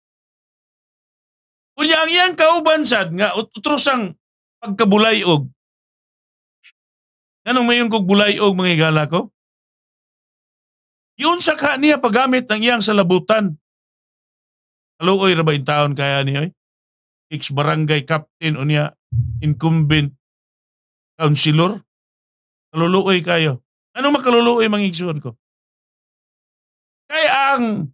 B: Unya ang iyang kauban sad nga utrosang pagkabulayog Ganong mayon kog bulay og mga igala ko? Yun sa kaniya paggamit ng iyang salabutan.
A: Haluoy ra ba in taon kaya niyoy? Ex-barangay captain o niya incumbent
B: councilor? Kaluluoy kayo. Ano makaluluoy mga igsuon ko? Kaya ang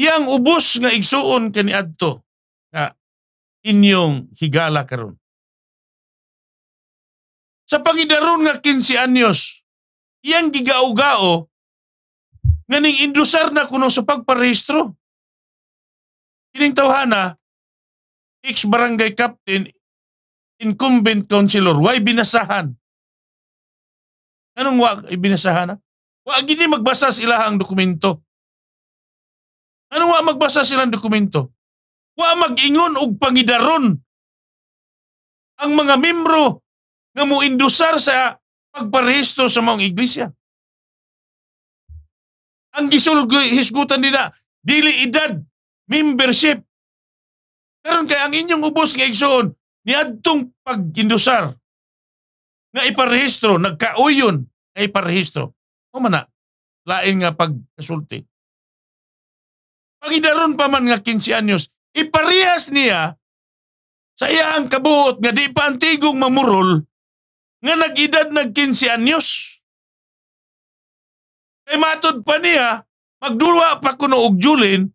B: iyang ubos nga igsuon kani adto nga inyong higala karon sa pangidaron nga 15 anyos. Iyang gigao-gao nga ning indusar na kuno sa pagparehistro. Kining tawhana, ex-barangay captain, incumbent councilor, why binasahan? Anong wag ibinasahan na? Wa gini magbasa sila ang dokumento. Anong wa magbasa sila ang dokumento? Wa magingon og pangidaron ang mga membro nga mo indusar sa pagparehistro sa mga iglesia. Ang gisulgoy hisgutan nila dili edad membership. Karon kay ang inyong ubos nga igsoon niadtong pag-indusar nga iparehistro nagkauyon nga iparehistro. O mana lain nga pagkasulti. Pagidaron pa man nga 15 anyos, iparehas niya sa iyang kabuot nga di pa
A: antigong mamurol nga nag-edad nag 15 anyos. Kay matod pa niya, magduwa pa kuno og julin,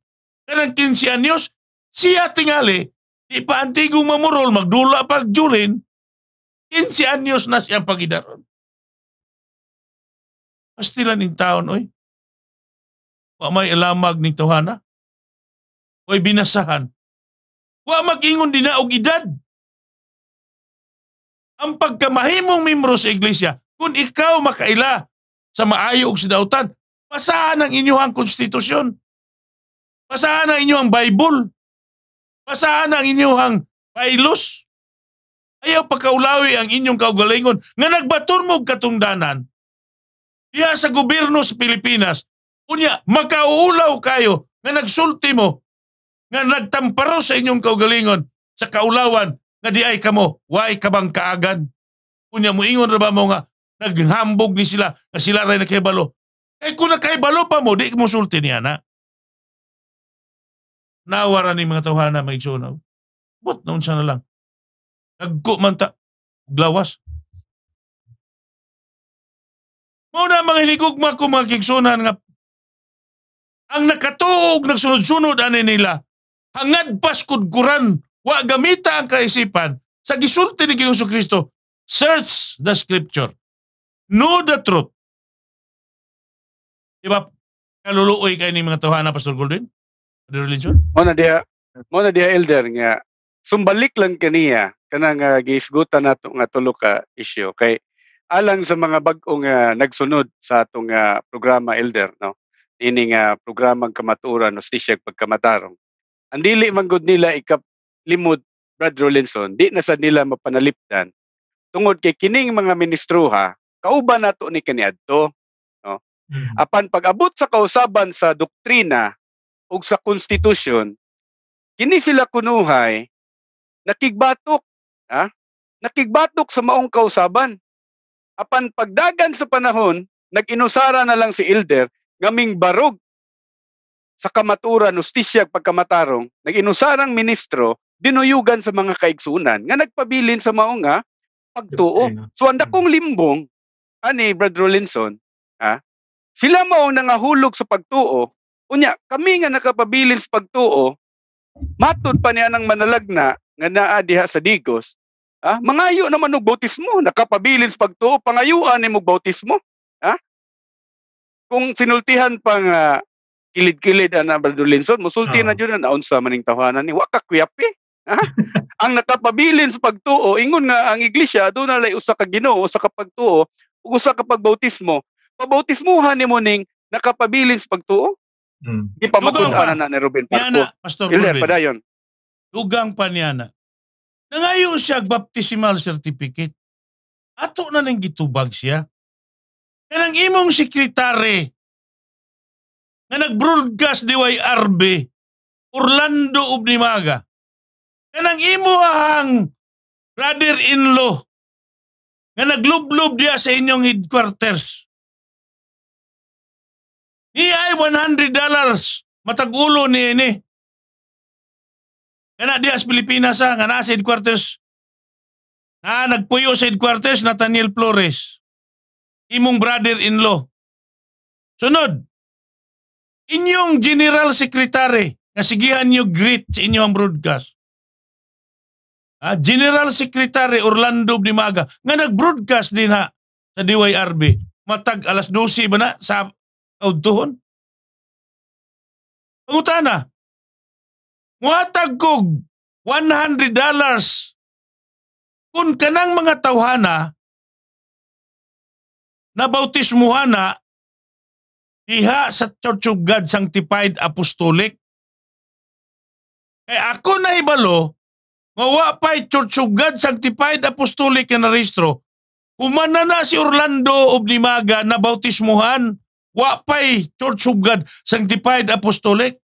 A: kanang 15
B: anyos, siya tingali, di pa antigong mamurol, magdula pag julin, 15 anyos na siyang pagidaron. Pastilan ning taon, oy. Wa may alamag ning tuhana. Oy binasahan. Wa magingon din na og edad ang pagkamahimong membro sa iglesia kung ikaw makaila sa maayo og sidautan. Basahan ang inyong konstitusyon. Basahan ang inyong Bible. Basahan ang inyong bylaws. Ayaw
A: pagkaulawi ang inyong kaugalingon nga nagbatur katungdanan. Diya sa gobyerno sa Pilipinas, unya makaulaw kayo nga nagsulti mo nga nagtamparo sa inyong kaugalingon sa kaulawan nga di ay kamo, why ka bang kaagan? Unya mo ingon ra ba mo nga, naghambog ni sila, na sila rin nakaibalo. Eh kung nakaibalo pa mo, di mo sulti niya na.
B: Nawara ni mga tawhana, mga igsunaw. What? Noon siya na lang. Nagko man ta. Glawas. Muna mga hinigugma ko mga kigsunan nga ang nakatuog nagsunod-sunod ani nila
A: hangad pas kudguran Wa gamita ang kaisipan sa gisulti ni Ginoong
B: Kristo. Search the scripture. Know the truth. Di ba? Kaluluoy kayo ni mga tawahan Pastor Goldwyn? Brother religion?
D: Mo na diya, mo na diya elder nga. Sumbalik lang kaniya kanang uh, giisgutan nato nga tulo ka isyu kay alang sa mga bag-o uh, nagsunod sa atong uh, programa elder no ini nga programang kamaturan o siya pagkamatarong ang dili man good nila ikap limod Brad Rollinson di na sad nila mapanaliptan tungod kay kining mga ministruha kauban nato ni kaniadto no mm-hmm. apan pag-abot sa kausaban sa doktrina ug sa konstitusyon
B: kini sila kunuhay nakigbatok ha nakigbatok sa maong kausaban apan pagdagan sa panahon naginusara
D: na lang si elder ngaming barog sa kamaturan ustisya pagkamatarong naginusarang ministro dinuyugan sa mga kaigsunan nga nagpabilin sa mao nga pagtuo. So anda kong mm. limbong ani Brad Rollinson, ha? Sila mo mao nangahulog sa pagtuo. Unya kami nga nakapabilin sa pagtuo, matud pa niya ng manalagna nga naa diha sa Digos. Ha? Mangayo naman og bautismo, nakapabilin sa pagtuo, pangayuan ni mo bautismo. Ha? Kung sinultihan pang uh, kilid-kilid ana Brad Rollinson, musulti ha. na jud ah. na naunsa maning tawanan ni wa ka kuyapi ang nakapabilin sa pagtuo, ingon nga ang iglesia, doon na lay usa ka Ginoo sa kapagtuo, ug usa ka pagbautismo. Pabautismuhan
A: nimo ning nakapabilin sa pagtuo? Hmm. Di pa matud-an na ni Ruben Parko. Pastor Ruben. padayon. Dugang pa niya na. Nangayo siya baptismal
B: certificate. Ato na ning gitubag siya. Kanang imong sekretary nga nag-broadcast ni YRB Orlando Obnimaga kanang imo ang brother-in-law nga naglublob diya sa inyong headquarters. Niya ay 100 dollars matagulo ni ini. Kana diya sa Pilipinas ha, ah, nga nasa headquarters. Na nagpuyo sa headquarters na Nathaniel Flores. Imong brother-in-law.
A: Sunod, inyong general secretary nga sigihan niyo greet sa inyong broadcast uh, General Secretary Orlando Dimaga nga nag-broadcast din ha sa DYRB matag alas 12 ba na
B: sa kaudtuhon pangutana muhatag kog 100 dollars kun kanang mga tawhana na bautismuhana diha sa Church of God Sanctified Apostolic
A: kay ako na ibalo nga wa pa'y Church of God Sanctified Apostolic nga naristro, Humana na si Orlando Obnimaga na bautismuhan. Wa pa'y Church of God Sanctified Apostolic.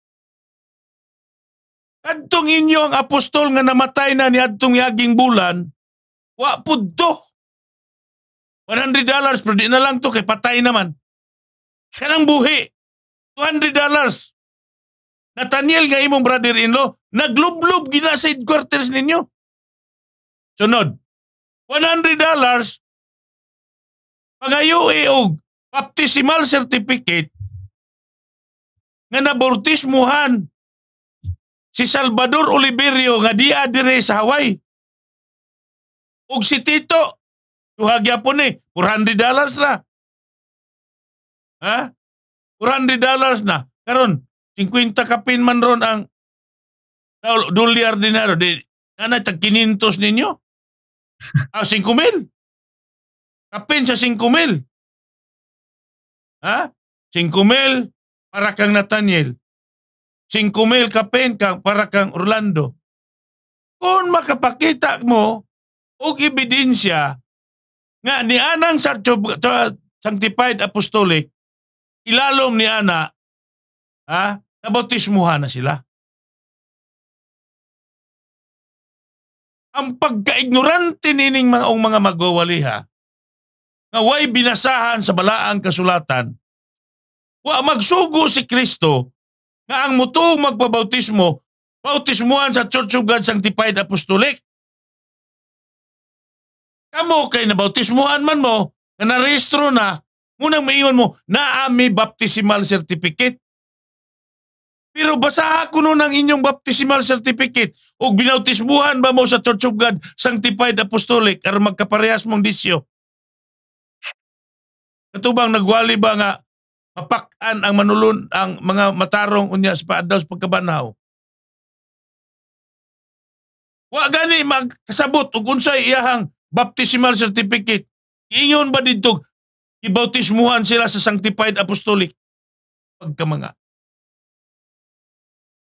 A: Kadtong inyo ang apostol nga namatay na ni adtong yaging bulan,
B: wa pud to. 100 dollars pero di na lang to kay patay naman. Kanang buhi. 200 dollars. Nathaniel nga imong brother-in-law, naglublob gina sa headquarters ninyo. Sunod, $100 pagayo e og baptismal certificate nga nabortismuhan si Salvador Oliverio nga di dire sa Hawaii. Ug si Tito, duhagya po ni, $400 na.
A: Ha? $400 na. Karon, 50 kapin man ron ang
B: dolyar dinaro. Di, nanay, tag 500 ninyo. Ah, 5,000. Kapin sa 5,000. Ha? 5,000 para kang Nathaniel. 5,000 kapin
A: kang para kang Orlando. Kung makapakita mo og ebidensya nga ni anang sa sanctified apostolic
B: ilalom ni ana Ha? Nabautismuhan na sila. Ang pagka-ignorante nining mga ang mga magwawaliha nga way binasahan sa balaang kasulatan wa magsugo si Kristo nga ang mutuong magpabautismo bautismuhan sa Church of God Sanctified Apostolic
A: kamo kay nabautismuhan man mo, na narehistro na, munang maiyon mo, naami baptismal certificate. Pero basaha ko nun ang inyong baptismal certificate o binautismuhan ba mo sa Church of God, Sanctified Apostolic, aron magkaparehas mong disyo. bang nagwali ba nga mapakan ang manulun ang mga matarong unya sa paadaw sa pagkabanaw.
B: Wa gani magkasabot og unsay iyahang baptismal certificate. Ingon ba didto gibautismuhan sila sa sanctified apostolic pagka mga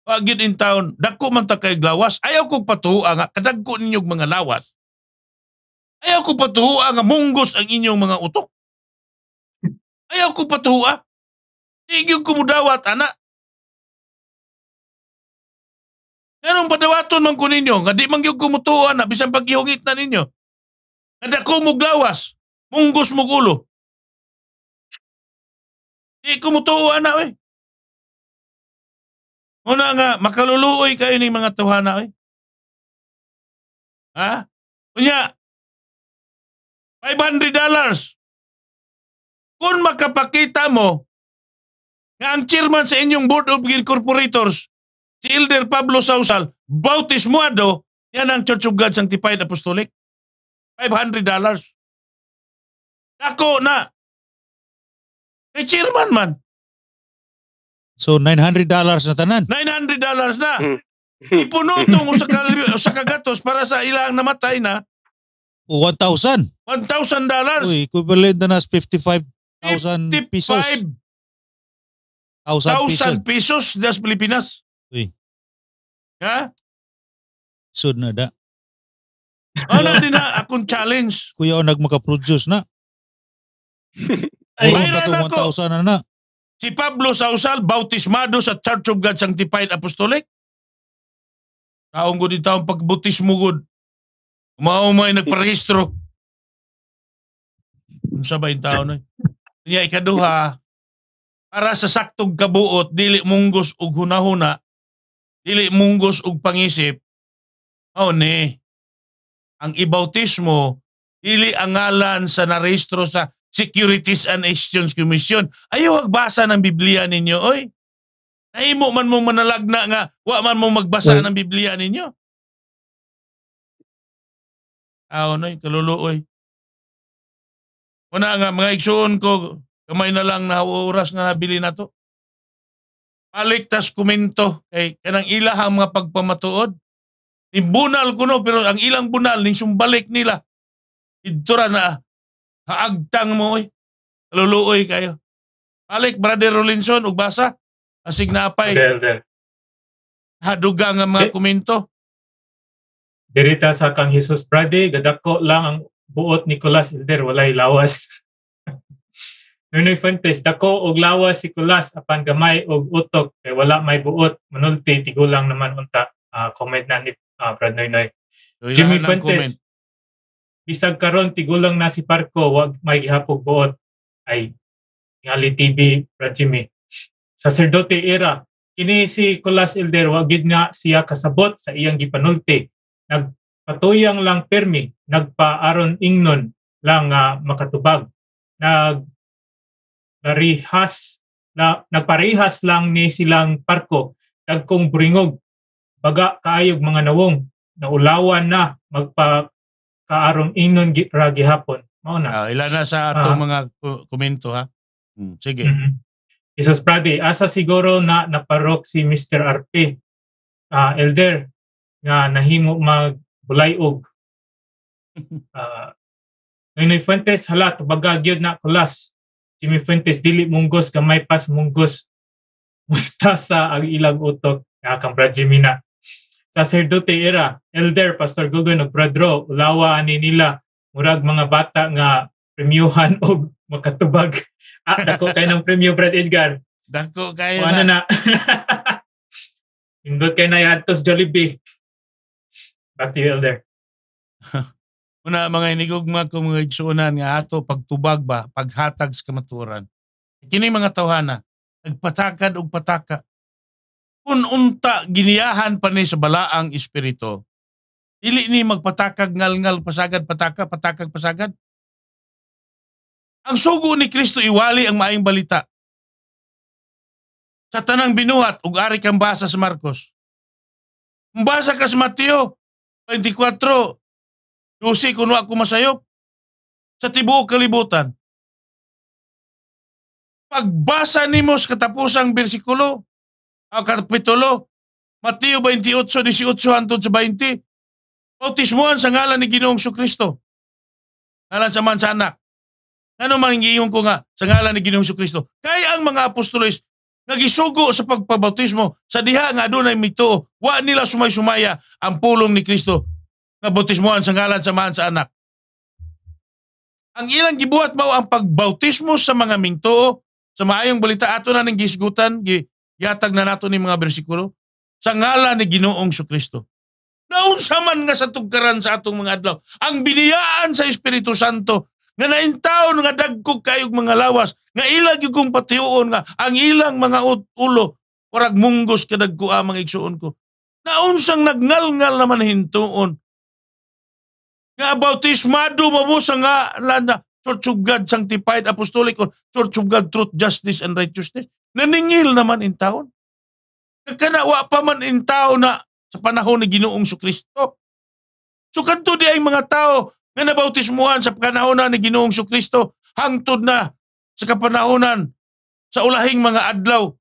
B: Wagin in
A: town, dako man ta kay lawas. Ayaw kong patuha nga, kadagko ninyong mga lawas.
B: Ayaw ko patuha nga munggos ang inyong mga utok. Ayaw ko patuha. Igyong kumudawat, ana. Ganong padawaton man ko ninyo, nga di man yung kumutuan na, bisan paghihungit na ninyo. Nga dako muglawas, munggos mugulo. Di kumutuan na, eh. Una nga, makaluluoy kayo ni mga tuhana. Eh. Ha? Unya, 500 dollars. Kung makapakita mo nga ang chairman sa inyong board of incorporators, si Elder Pablo Sausal, bautismuado, yan ang Church of God Sanctified Apostolic. 500 dollars. Ako na. Kay chairman man. So, $900 dollars na tanan. $900 dollars na. Mm.
A: Ipuno itong sa, sa kagatos para sa ilang namatay na 1,000. $1,000. dollars. Uy, equivalent na nas 55,000 pesos.
B: 1,000 pesos. pesos das Pilipinas. Uy. Ha? Sud na da. Ano din na akong challenge? Kuya, o produce na. Ay, Puro na itong 1,000 na
A: na. Si Pablo Sausal, bautismado sa Church of God Sanctified Apostolic.
B: Taong gud taong pagbautismo gud. Maumay nagparehistro. Unsa sabay yung taon na? Eh? Niya ikaduha,
A: para sa saktog kabuot, dili munggos og hunahuna, dili munggos og pangisip, oh ni ang ibautismo dili ang ngalan sa narehistro sa Securities and Exchange Commission. Ayaw hagbasa ng Biblia ninyo, oy. Naimo man mo manalagna nga, wa man mo
B: magbasa well, ng Biblia ninyo. Ah, Aw noy, kaluluoy. Una nga, mga igsoon ko, kamay na lang na
A: oras na nabili na to. Paliktas kuminto kay kanang ilahang mga pagpamatuod. Ni bunal ko no, pero ang ilang bunal, ning sumbalik nila.
B: Idura na Haagtang mo, oy. Luluoy kayo. Balik, Brother Rollinson, ugbasa. Asig na apay. Del, Haduga
C: nga mga De, komento. Dirita sa kang Jesus Brady, gadako lang ang buot ni Kulas Elder, walay lawas. Nunoy Fuentes, dako og lawas si Kulas apan gamay og utok kay wala may buot manulti tigulang naman unta. Uh, comment na ni uh, ah, Brad Noynoy. Noy. Jimmy Fuentes, bisag karon tigulang na si Parko wag may gihapog buot ay Gali TV Rajimi. Sa Serdote era, kini si Colas Elder wag gid nga siya kasabot sa iyang gipanulti. Nagpatuyang lang permi, nagpaaron ingnon lang uh, makatubag. Nag narihas na nagparehas lang ni silang Parko dagkong bringog baga kaayog mga nawong na ulawan na magpa kaarong ingnon ra gihapon mao na uh, ah, ilan na sa atong uh, mga komento ha hmm. sige mm-hmm. Isas Brady, asa siguro na naparok si Mr. RP, uh, ah, elder, nga nahimo mag bulayog. Ah, Uh, Noynoy Fuentes, hala, tubaga gyud na kulas. Jimmy Fuentes, dili munggos, gamay pas munggos. Musta sa ang ilang utok. Nga kang Brad Jimmy na sacerdote era, elder, Pastor Goodwin, og Bradro, ulawa ani nila, murag mga bata nga premiuhan og makatubag. Ah, dako kay ng premyo, Brad Edgar. Dako kayo o, ano na. Hindot kayo na yan tos Jollibee. Back to you, elder. Una, mga
A: inigugma ko mga igsuunan nga ato pagtubag ba, paghatag sa kamaturan. Kini mga tawhana, nagpatakad og pataka ununta giniyahan pa ni sa balaang espiritu. Dili ni magpatakag ngalngal pasagad pataka
B: patakag pasagad. Ang sugo ni Kristo iwali ang maayong balita. Sa tanang binuhat ug ari kang basa sa Marcos. Mbasa ka sa Mateo 24 12 kuno ako masayop sa tibuok kalibutan. Pagbasa nimo sa katapusang bersikulo, ang kapitulo, Mateo
A: 28, 18 hangtod sa 20, bautismuhan sa ngalan ni Ginoong Kristo. Ngalan sa man sa anak. Ano man iyong ko nga sa ngalan ni Ginoong Kristo. Kaya ang mga apostolis nga gisugo sa pagpabautismo sa diha nga adunay mito wa nila sumay-sumaya ang pulong ni Kristo nga bautismuhan sa ngalan sa man sa anak. Ang ilang gibuhat mao ang pagbautismo sa mga mingtoo sa maayong balita ato na nang gisgutan gi Yatag na nato ni mga bersikulo. Sa ngala ni Ginoong Kristo. Naunsa man nga sa tugkaran sa atong mga adlaw. Ang biniyaan sa Espiritu Santo nga naintaon nga dagkog kayog mga lawas nga ilag yung patiuon nga ang ilang mga ulo warag munggos kadagko amang ah, iksuon ko naunsang nagngalngal naman hintuon nga bautismado mabusa nga lana Church of God sanctified apostolic or Church of God truth justice and righteousness naningil naman in taon. Kanawa pa man in taon na sa panahon ni Ginoong su Kristo. So kanto di ay mga tao na nabautismuhan sa panahon ni Ginoong su Kristo hangtod na sa kapanahonan sa ulahing mga adlaw.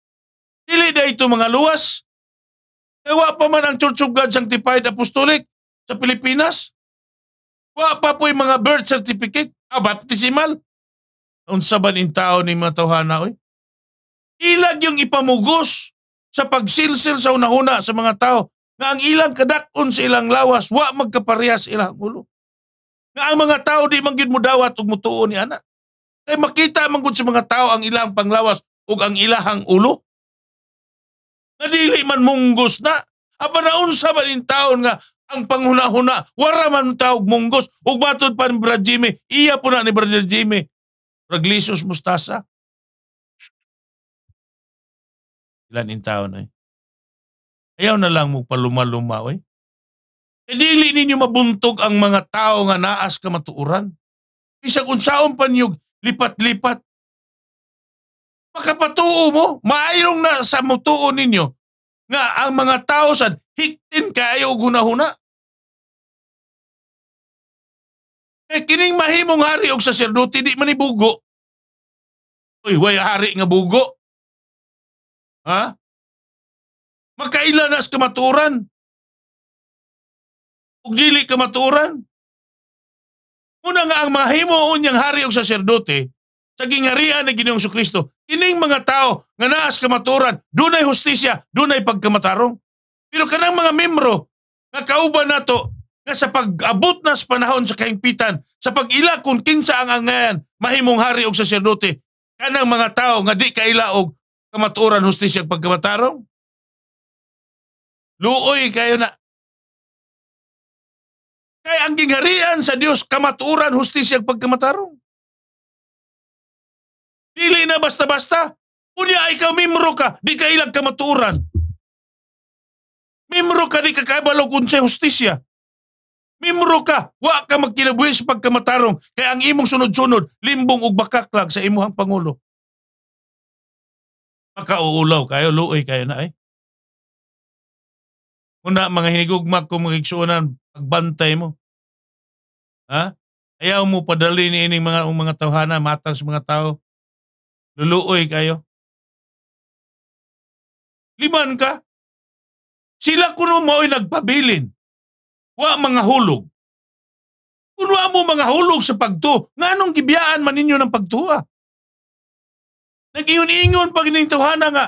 A: Dili na ito mga luwas. Kaya pa man ang Church of God Sanctified Apostolic sa Pilipinas. Wa pa po yung mga birth certificate, ah, baptismal. Unsa saban in tao ni mga tawhana oy? Ilag yung ipamugos sa pagsilsil sa una-una sa mga tao nga ang ilang kadakon sa ilang lawas wa magkaparehas ilang ulo. Nga ang mga tao di manggid gid mudawat ug mutuo ni ana. Kay makita man sa mga tao ang ilang panglawas ug ang ilahang ulo. Nga dili man munggos na Aba naunsa man in taon nga ang panghunahuna huna wara man tawag munggos, ug matod pa ni
B: Brad Jimmy, iya po na ni Brad Jimmy, Raglisos Mustasa. Ilan in tao na eh. Ayaw na lang mo
A: paluma-lumaw eh.
B: E eh, dili ninyo mabuntog ang mga tao nga naas ka
A: matuuran. Bisag unsaon pa niyo lipat-lipat.
B: Makapatuo mo, maayong na sa mutuo ninyo nga ang mga tao sa hiktin kayo gunahuna. Eh kining mahimong hari og sa saserdote di manibugo. Uy, way hari nga bugo. Ha? Makaila na sa kamaturan. Ug dili kamaturan. Una nga ang mahimuon niyang hari og saserdote sa gingharian ni Ginoong Kristo. Ining
A: mga tao nga naas kamaturan, dunay hustisya, dunay pagkamatarong. Pero kanang mga membro nga kauban nato nga sa pag-abot na sa panahon sa kaingpitan, sa pag-ila kung kinsa ang angayan, mahimong hari og saserdote, kanang mga tao nga di
B: kailaog kamaturan hustisya ang pagkamatarong. Luoy kayo na. Kaya ang gingharian sa Dios kamaturan hustisya ang pagkamatarong. Pili na basta-basta. Unya ay ka mimro ka, di ka ilang kamaturan. Mimro
A: ka di ka kabalog unsay hustisya. Mimro ka, wa ka magkinabuhi sa
B: pagkamatarong. Kaya ang imong sunod-sunod, limbong ug bakaklag sa imuhang Pangulo. Makauulaw kayo, luoy kayo na ay. Una, mga hinigugmak kung magigsuunan, pagbantay mo. Ha? Ayaw mo padali ni ining mga um, mga tawhana, matang sa mga tao. Luluoy kayo. Liman ka. Sila kuno mo ay nagpabilin. Wa mga hulog. Kunwa mo mga hulog sa pagtuo. Nga anong gibiyaan man ninyo ng pagtuwa? Ah?
A: Nag-iyon-ingon
B: pag nintuhana nga.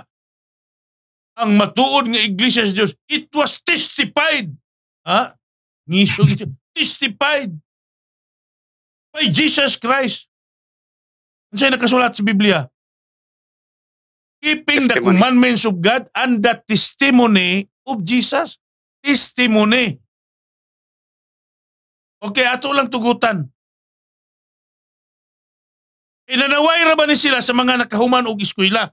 B: Ang matuod nga iglesia sa Dios, it was testified. Ha? Ngiso, ngiso. Testified by Jesus Christ. Ano sa'yo nakasulat sa Biblia?
A: Keeping testimony. the commandments of God and the testimony of Jesus.
B: Testimony. Okay, ato lang tugutan. Inanaway ra ba ni sila sa mga nakahuman og eskwela?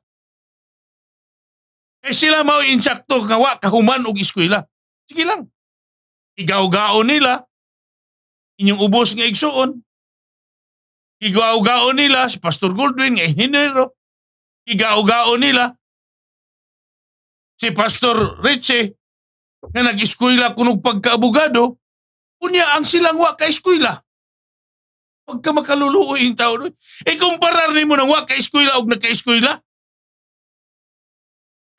B: Eh sila mao insakto nga wa kahuman og eskwela. Sige lang. Igawgaon nila inyong ubos nga igsuon. Igawgaon nila si Pastor Goldwyn nga inhinero. Igawgaon nila si Pastor Richie nga nag-eskwela kunog pagkaabogado. Kunya ang silang wa ka-eskwela.
A: Huwag ka makaluluoy yung tao doon. E eh, kumparar ni mo nang wa ka-eskwela o nagka-eskwela.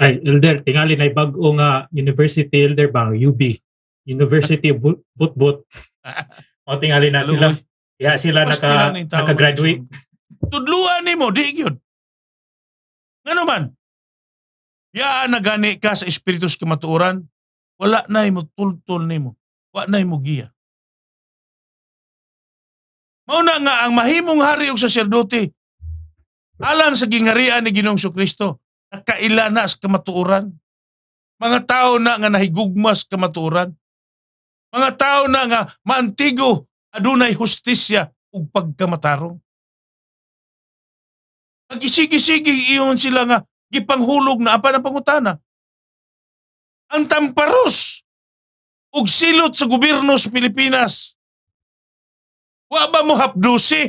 C: Ay, Elder, tingali na bago nga university, Elder, bang UB. University of Butbut. o tingali na sila. Yeah, sila naka, naka-graduate. Eh,
B: Tudluan ni mo, di yun. Ano man? Yaan na gani ka sa espiritus kamatuoran, wala na imo tultol nimo. Wa na imo giya. Mauna nga ang mahimong hari og saserdote alang sa gingarian ni Ginoong
A: Kristo nakaila na sa kamatuoran. Mga tao na nga nahigugma sa kamatuoran. Mga tao na nga maantigo adunay hustisya
B: ug pagkamatarong. Nagisigisigi iyon sila nga gipanghulog na apan ang pangutana. Ang tamparos ug silot sa gobyerno sa Pilipinas Wa ba mo hapdusi?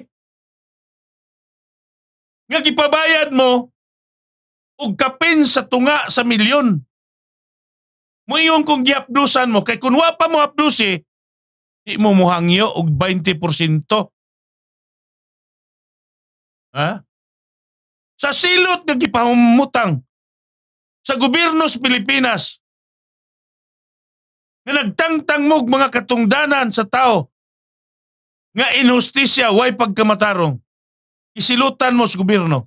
B: Nga gipabayad mo og kapin sa tunga sa milyon. Mo iyon kung giapdusan mo kay kun wa pa mo hapdusi, di mo muhangyo og 20%. Ha? Sa silot nga gipahumutang sa gobyerno sa Pilipinas nga nagtangtang mo mga katungdanan sa tao nga inhustisya way pagkamatarong isilutan mo sa gobyerno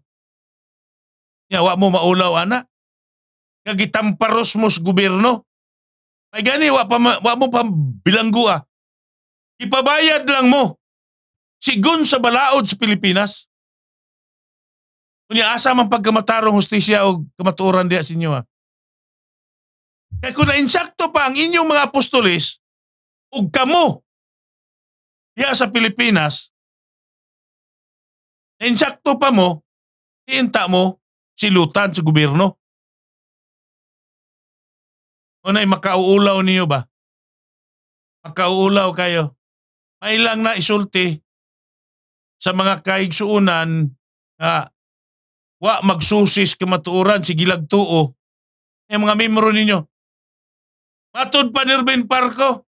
B: nga wa mo maulaw ana nga gitamparos mo sa gobyerno may gani wa pa wa mo pa bilanggua ipabayad lang mo sigun sa balaod sa Pilipinas Kunya asa man pagkamatarong
A: hustisya o kamaturan diya sa inyo ha. Kaya kung nainsakto pa ang
B: inyong mga apostolis, ug kamo, kaya sa Pilipinas, insakto pa mo, iinta mo, silutan sa gobyerno. Unay, makauulaw niyo ba? Makauulaw kayo. May lang na isulti sa mga kaigsuunan nga wa magsusis
A: kamatuuran si Gilag Tuo. Yung mga memoro ninyo. Matod
B: pa ni Parko.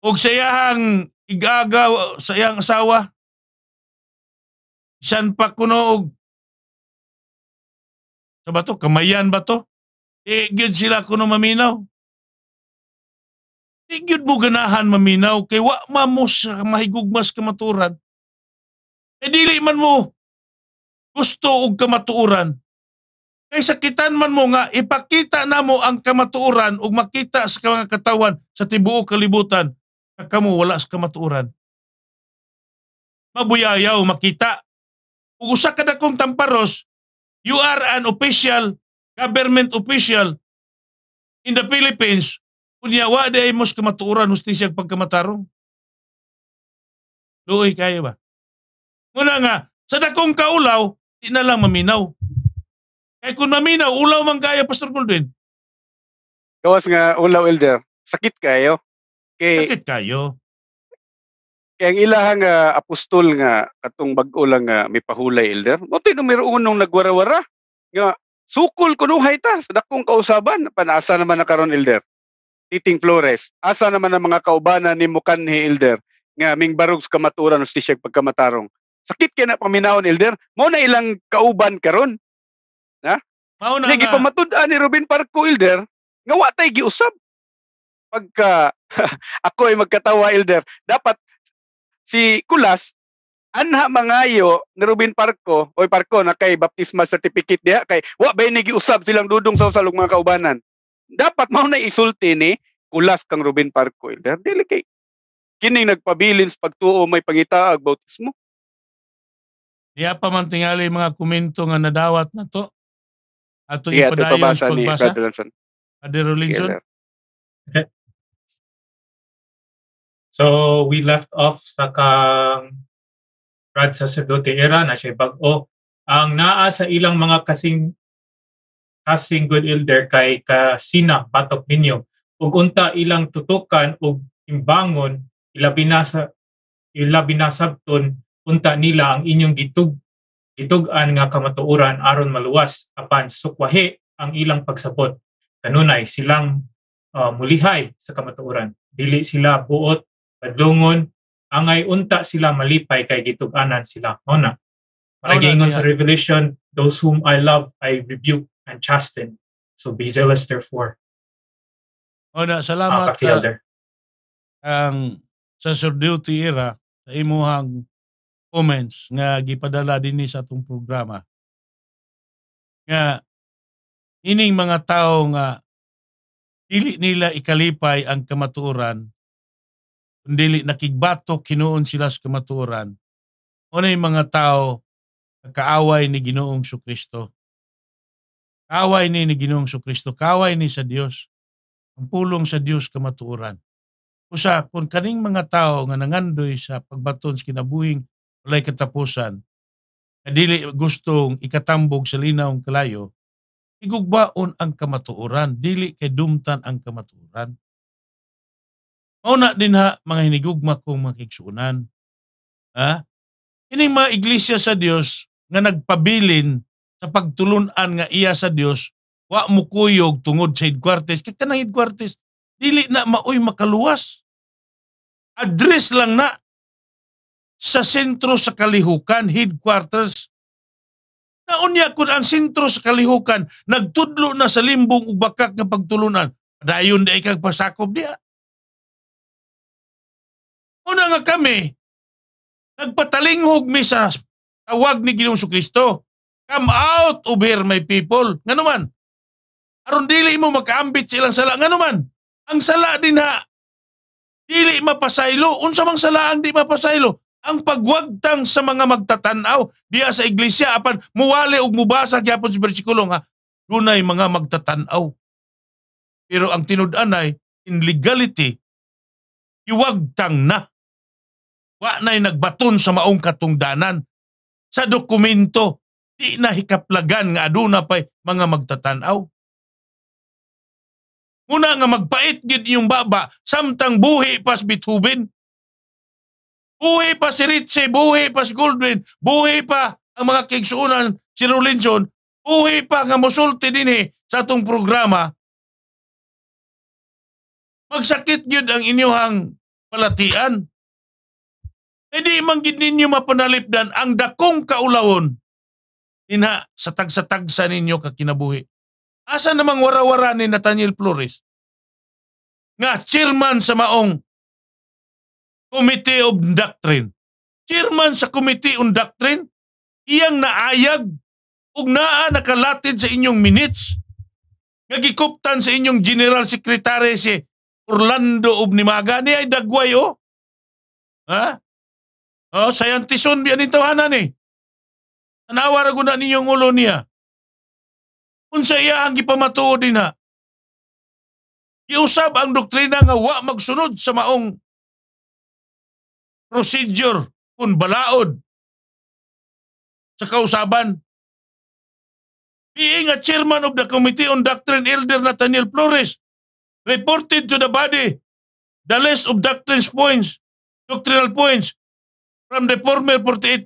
B: Og sayahang igagaw sa iyang asawa siyan pa kuno og sa bato kamayan ba to e gyud sila kuno maminaw e gyud mo ganahan maminaw kay wa ma mo sa mahigugmas kamaturan e dili man mo gusto og
A: kamatuuran kay sakitan man mo nga ipakita na mo ang kamatuuran og makita sa mga katawan sa tibuok kalibutan kamu wala sa kamatuoran.
B: Mabuyayaw makita. Kung usa ka dakong tamparos, you are an official, government official in the
A: Philippines. Kunya, wa day mos kamatuoran, hustisya pagkamatarong. Luoy kayo ba? Muna nga, sa dakong kaulaw, di na lang maminaw.
B: Kaya kung maminaw, ulaw man kaya, Pastor Goldwin. Gawas nga, ulaw, Elder. Sakit kayo. Kay, Sakit kayo.
D: Kaya ang ilahang uh, apostol nga katong bag-o lang nga uh, may pahulay elder. Mo numero unong nagwarawara nga sukol kunuhay ta sa dakong kausaban panasa naman na karon elder. Titing Flores, asa naman ang mga kaubanan ni Mukanhi elder nga ming barog sa kamaturan ustis siya pagkamatarong. Sakit kay na paminawon elder, mo na ilang kauban
B: karon. Na? Mao na. Lagi pamatud ni Robin Parko, elder nga watay giusab pagka ako ay magkatawa elder, dapat
D: si Kulas anha mangayo ni Ruben Parko oy Parko na kay baptismal certificate diha kay wa bay ni giusab silang dudong sa usalog mga kaubanan. Dapat mao na isulti ni Kulas kang Ruben Parko elder dili kay kining nagpabilins pagtuo may pangitaag bautismo.
A: Diya pa man tingali mga komento nga
B: nadawat na to. Ato yeah, ipadayon sa pagbasa. Ni Brother Linson. So, we left off sa
C: kang Brad Sacerdote era na siya bago. Ang naa sa ilang mga kasing kasing good elder kay kasina batok ninyo ug unta ilang tutukan ug imbangon ilabi na sa ilabi na sabton unta nila ang inyong gitug gitugan nga kamatuoran aron maluwas apan sukwahi ang ilang pagsabot kanunay silang uh, ah, mulihay sa kamatuoran dili sila buot Padungon, angay unta sila malipay kay gitubanan sila. O na. Maragingon yeah. sa Revelation, those whom I love, I rebuke and chasten. So be zealous therefore.
A: O na, salamat ka. Uh, ah,
C: ang sacerdote era
B: sa imuhang comments nga gipadala dinhi sa atong programa nga ining mga tao nga dili
A: nila ikalipay ang kamatuoran dili nakigbato kinuon sila sa kamatuoran unay mga tao kaaway ni Ginoong su Kristo kaaway ni ni Ginoong su Kristo kaaway ni sa Dios ang pulong sa Dios kamatuoran usa kun kaning mga tao nga nangandoy sa pagbaton sa kinabuhing walay katapusan na dili gustong ikatambog sa linaw kalayo igugbaon ang kamatuoran dili kay dumtan ang kamatuoran Mao na din ha mga hinigugma kong makiksunan. Ha? Ining mga iglesia sa Dios nga nagpabilin sa pagtulunan nga iya sa Dios wa mo kuyog tungod sa headquarters kay kanang headquarters
B: dili na maoy makaluwas. Address lang na sa sentro sa kalihukan headquarters Naunya
A: kun ang sentro sa kalihukan nagtudlo na sa limbong ug bakak nga pagtulunan. Dayon
B: di kag pasakob dia. Una nga kami, nagpatalinghog mi sa tawag ni Ginoong Kristo. Come
A: out of here, my people. Nga naman, aron dili mo makaambit silang sala. Nga naman, ang sala din ha, dili mapasaylo. Unsa mang sala ang di mapasaylo? Ang pagwagtang sa mga magtatanaw diya sa iglesia apan muwali og mubasa gyapon sa bersikulo nga dunay mga magtatanaw. Pero ang tinud-an ay in legality iwagtang na Wa na'y nagbaton sa maong katungdanan. Sa dokumento, di na hikaplagan nga aduna pa'y mga magtatanaw. Muna nga magpait gid yung baba, samtang buhi pas bitubin. Buhi pa si Ritchie, buhi pa si Goldwyn, buhi pa ang mga kigsuunan si Rollinson,
B: buhi pa nga musulti dinhi sa atong programa. Magsakit gyud ang inyuhang palatian.
A: Hindi manggid ninyo mapanalipdan ang dakong kaulawon ina sa tagsa-tagsa ninyo kakinabuhi. Asa namang warawara ni Nathaniel Flores
B: nga chairman sa maong Committee of Doctrine. Chairman sa Committee on Doctrine, iyang naayag ug
A: naa nakalatid sa inyong minutes nga gikuptan sa inyong General Secretary si Orlando Obnimaga ni ay dagway oh. Ha?
B: Oh, sayantisun biya ni tawanan eh. Tanawa ra guna ninyong ulo niya. Unsa iya ang gipamatuod na. Giusab ang doktrina nga wa magsunod sa maong procedure kun balaod sa kausaban. Being a chairman of the Committee on Doctrine, Elder Nathaniel Flores reported to the body the list of doctrines points, doctrinal points from the former 48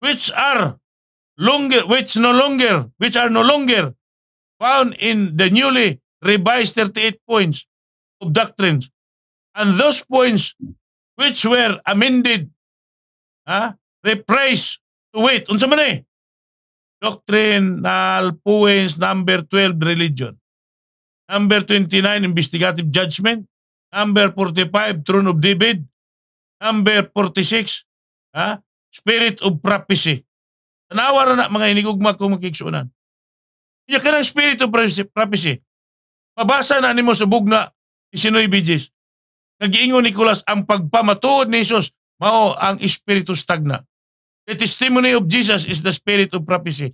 B: which are longer
A: which no longer which are no longer found in the newly revised
B: 38 points of doctrines and those points which were amended ha ah, rephrased to wait unsa man eh
A: doctrinal points number 12 religion number 29 investigative judgment number 45 throne of david number 46. Ha? Spirit of prophecy. Tanawa na mga inigugma kong makiksunan. Kaya ka ng spirit of prophecy. Mabasa na nimo sa bugna isinoy bidges. Nagiingon ni Nicolas, ang pagpamatuod ni Jesus, mao ang espiritu stagna. The testimony of Jesus is the spirit of prophecy.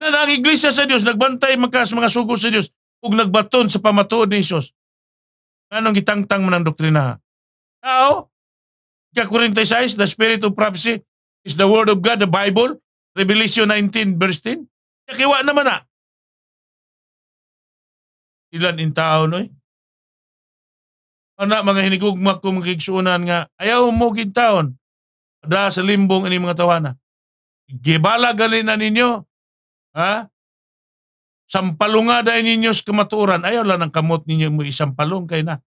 A: Na ang iglesia sa Dios nagbantay magkas mga sugo sa Dios ug nagbaton sa pamatuod ni Jesus. Anong gitangtang man ang doktrina? Tao, 46, the spirit of prophecy is the word of God, the Bible. Revelation 19
B: verse 10. Nakiwa naman na. Ilan in tao no eh? Ana mga hinigugma kung magigsunan nga ayaw
A: mo gid taon da sa limbong ini mga tawana. Gibala ganin na
B: ninyo. Ha? Sampalunga da ninyo sa kamaturan. Ayaw lang ang kamot ninyo mo isampalong kay na.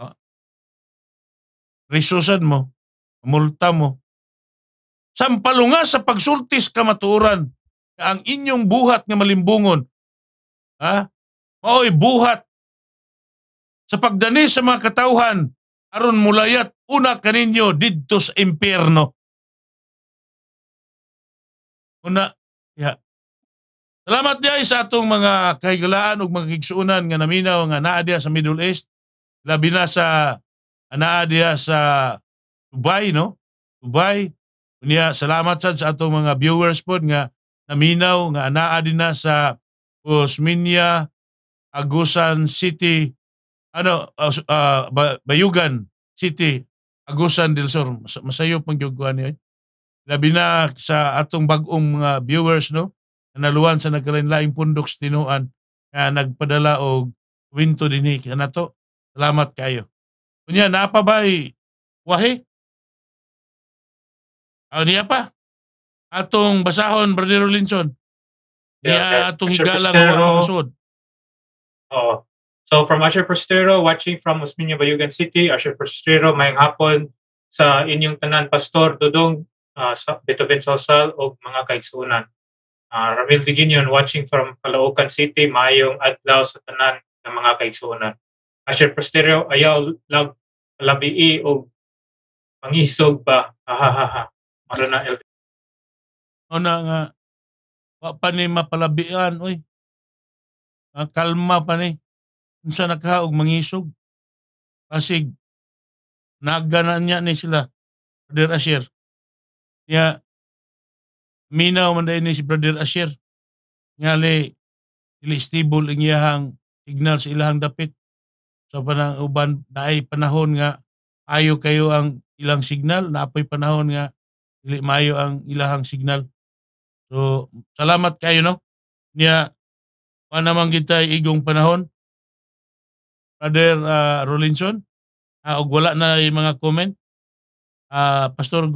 B: Ha? Oh. mo
A: multa mo. Sampalunga sa pagsultis kamaturan ka ang inyong buhat nga malimbungon. Ha? Maoy buhat
B: sa pagdani sa mga katawhan aron mulayat una kaninyo didto sa impierno. Una, ya. Salamat diay sa atong mga kahigalaan ug mga kigsuunan nga naminaw
A: nga naa sa Middle East, labi na sa naa sa Dubai, no? Dubai. Unya, salamat sa atong mga viewers po nga naminaw nga anaa din na sa Osminia, Agusan City, ano, uh, uh, Bayugan City, Agusan del Sur. Mas, masayo pang gyugwan niya. Eh. Labi na sa atong bagong mga viewers, no? Naluwan sa nagkalain-laing pundok sa tinuan nga nagpadala og winto
B: dinhi kanato. Salamat kayo. Unya, napabay wahi Aw ah, niya pa. Atong basahon Brother Linson. Yeah, niya atong higala nga makasud.
C: Oo. So from Asher Prostero, watching from Osmeña Bayugan City, Asher Prostero, mayang hapon sa inyong tanan, Pastor Dudong, uh, sa Beethoven Sosal o mga kaigsuunan. Uh, ah, Ramil Diginion, watching from Caloocan City, mayong adlaw sa tanan ng mga kaigsuunan. Asher Prostero, ayaw lag labii o
B: pangisog ba? Ha ha ha. Ano na LTO? Ano nga. Wa pa ni mapalabian, oy. Ah, kalma pa ni. Unsa nakaog mangisog. Pasig. Naganan niya ni sila. Brother Asher. Ya minaw man ni si Brother Asher. Ngali dili stable ang iyahang signal sa ilahang
A: dapit. So panang uban naay panahon nga ayo kayo ang ilang signal na apoy panahon nga dili maayo ang ilahang signal so
B: salamat kayo no niya pa naman kita igong panahon brother uh, ah, Rollinson uh, ah, og wala na yung mga comment uh, pastor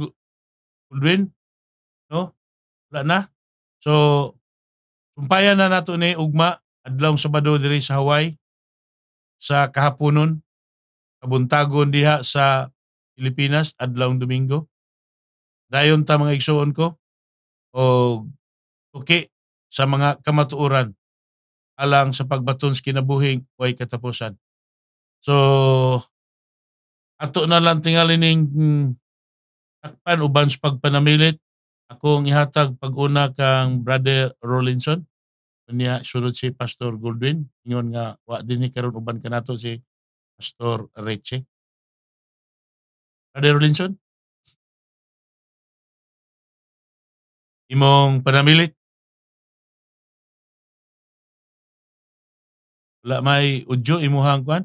B: Goodwin no wala na so sumpayan na nato ni Ugma adlaw Sabado diri sa Hawaii
A: sa kahaponon kabuntagon diha sa Pilipinas adlaw Domingo. Dayon ta mga igsuon ko o tuki sa mga kamatuoran alang sa pagbaton sa kinabuhing o katapusan. So, ato na lang tingali ning takpan uban sa pagpanamilit akong ihatag pag-una kang Brother Rollinson niya sunod si Pastor Goldwin. ingon nga wa din ni karon
B: uban kanato si Pastor Reche Brother Rollinson Imong panamilit? Wala may udyo
C: imuhang kwan?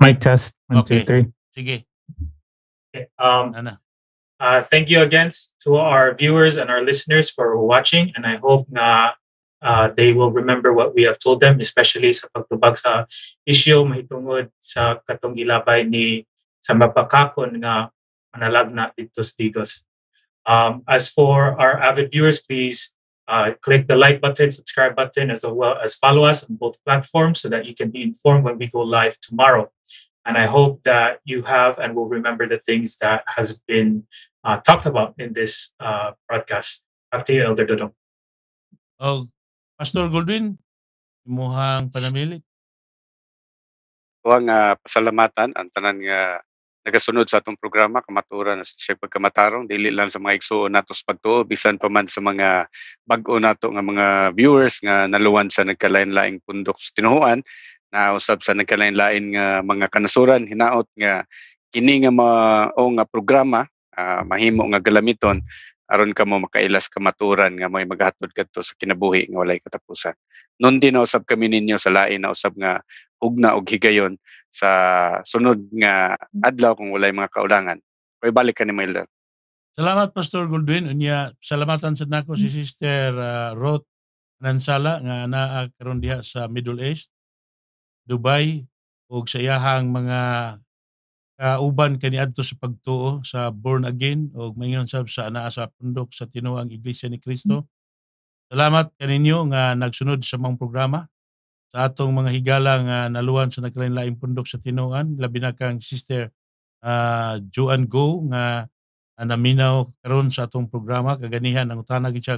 C: Mic test. One, okay. two, three. Sige. Okay. Um, Ana. Uh, thank you again to our viewers and our listeners for watching and I hope na uh, they will remember what we have told them especially sa pagtubag sa isyu mahitungod sa katong gilabay ni sa mapakakon nga manalag na dito sa Um, as for our avid viewers, please uh, click the like button, subscribe button, as well as follow us on both platforms so that you can be informed when we go live tomorrow. And I hope that you have and will remember the things that has been uh, talked about in this uh, broadcast. Back to you, Elder Dodo.
B: Oh, Pastor Goldwyn, muhang panamilit.
D: Ko nga pasalamatan ang tanan nga nagasunod sa atong programa kamaturan sa siya pagkamatarong dili lang sa mga igsuon nato sa pagtuo bisan pa man sa mga bag-o nato nga mga viewers nga naluwan sa nagkalain-laing pundok sa tinuhuan na usab sa nagkalain-lain nga mga kanasuran hinaot nga kini nga mao nga programa uh, mahimo nga galamiton aron kamo makailas kamaturan nga may maghatod kadto sa kinabuhi nga walay katapusan. Noon din usab kami ninyo sa lain na usab nga ugna og higayon sa sunod nga adlaw kung walay mga kaulangan. Kay balik ka ni Maylder.
A: Salamat Pastor Goldwyn unya salamatan sad nako si mm. Sister uh, Ruth Nansala nga naa karon diha sa Middle East, Dubai ug sa iyahang mga kauban kani adto sa pagtuo sa born again ug mayon sab sa naa sa pundok sa tinuang iglesia ni Kristo. Mm. Salamat kaninyo nga nagsunod sa mga programa sa atong mga higala nga naluwan sa nagkalain-laing pundok sa Tinuan, labi na kang Sister uh, ah, Joan Go nga uh, naminaw karon sa atong programa kaganihan ang utana gid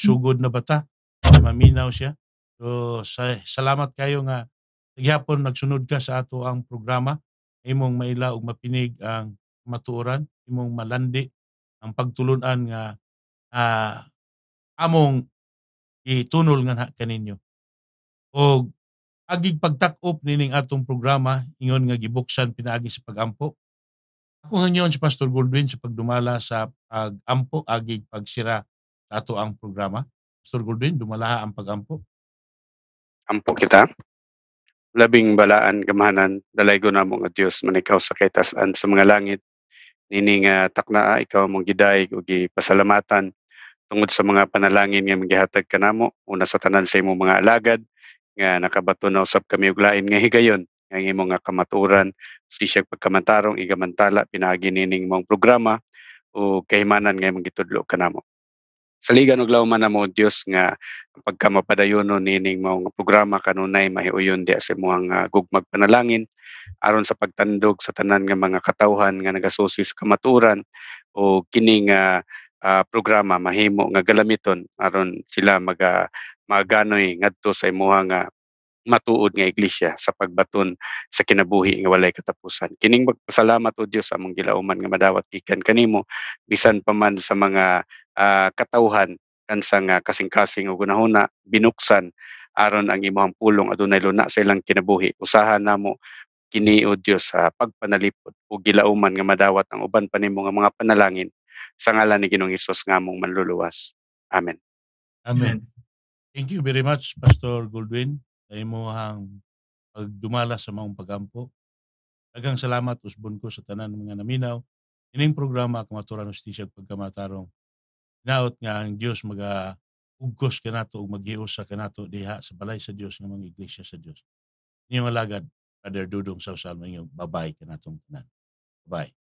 A: sugod na bata maminaw siya. So sa, salamat kayo nga naghapon nagsunod ka sa ato ang programa imong maila og mapinig ang matuoran imong malandi ang pagtulunan nga uh, among itunol nga kaninyo o agig pagtakop nining atong programa ingon nga gibuksan pinaagi sa pagampo. Ako ngayon si Pastor Goldwyn sa pagdumala sa pagampo agig pagsira sa ato ang programa. Pastor Goldwyn, dumalaha ang pagampo.
B: Ampo kita. Labing
D: balaan kamahanan dalaygo na mo Dios manikaw sa an sa mga langit nini nga taknaa ikaw mong giday ug gipasalamatan tungod sa mga panalangin nga magihatag kanamo una sa tanan sa imong mga alagad nga nakabato na usab kami og lain nga higayon nga imong imo nga kamaturan sisyag pagkamantarong igamantala pinaagi nining imong programa o kahimanan nga imong gitudlo kanamo saligan og lawman na Dios nga pagkamapadayon mapadayono nining mao programa kanunay mahiuyon di sa imong uh, gugmag panalangin aron sa pagtandog sa tanan nga mga katawhan nga nagasusis kamaturan o kining nga uh, ah, programa mahimo nga galamiton aron sila maga maaganoy ngadto sa imuha nga matuod nga iglesia sa pagbaton sa kinabuhi nga walay katapusan. Kining magpasalamat o Dios among gilauman nga madawat ikan kanimo bisan pa man sa mga uh, katawhan kansa nga kasing-kasing o gunahuna binuksan aron ang imong pulong adunay luna sa ilang kinabuhi. Usahan namo kini o Dios sa pagpanalipod o gilauman nga madawat ang uban pa nimo nga mga panalangin sa ngalan ni Ginoong Hesus nga among manluluwas. Amen.
B: Amen.
A: Thank you very much, Pastor Goldwyn. Sa imuhang pagdumala sa maong pagampo. Daghang salamat usbon ko sa tanan mga naminaw. Ining programa kamaturan ustisya pagkamatarong. Naot nga ang Dios mga ugkos kanato ug sa kanato diha sa balay sa Dios nga mga iglesia sa Dios. Niyo alagad
B: Brother Dudong sa usal mo inyong babay kanatong tanan. Bye.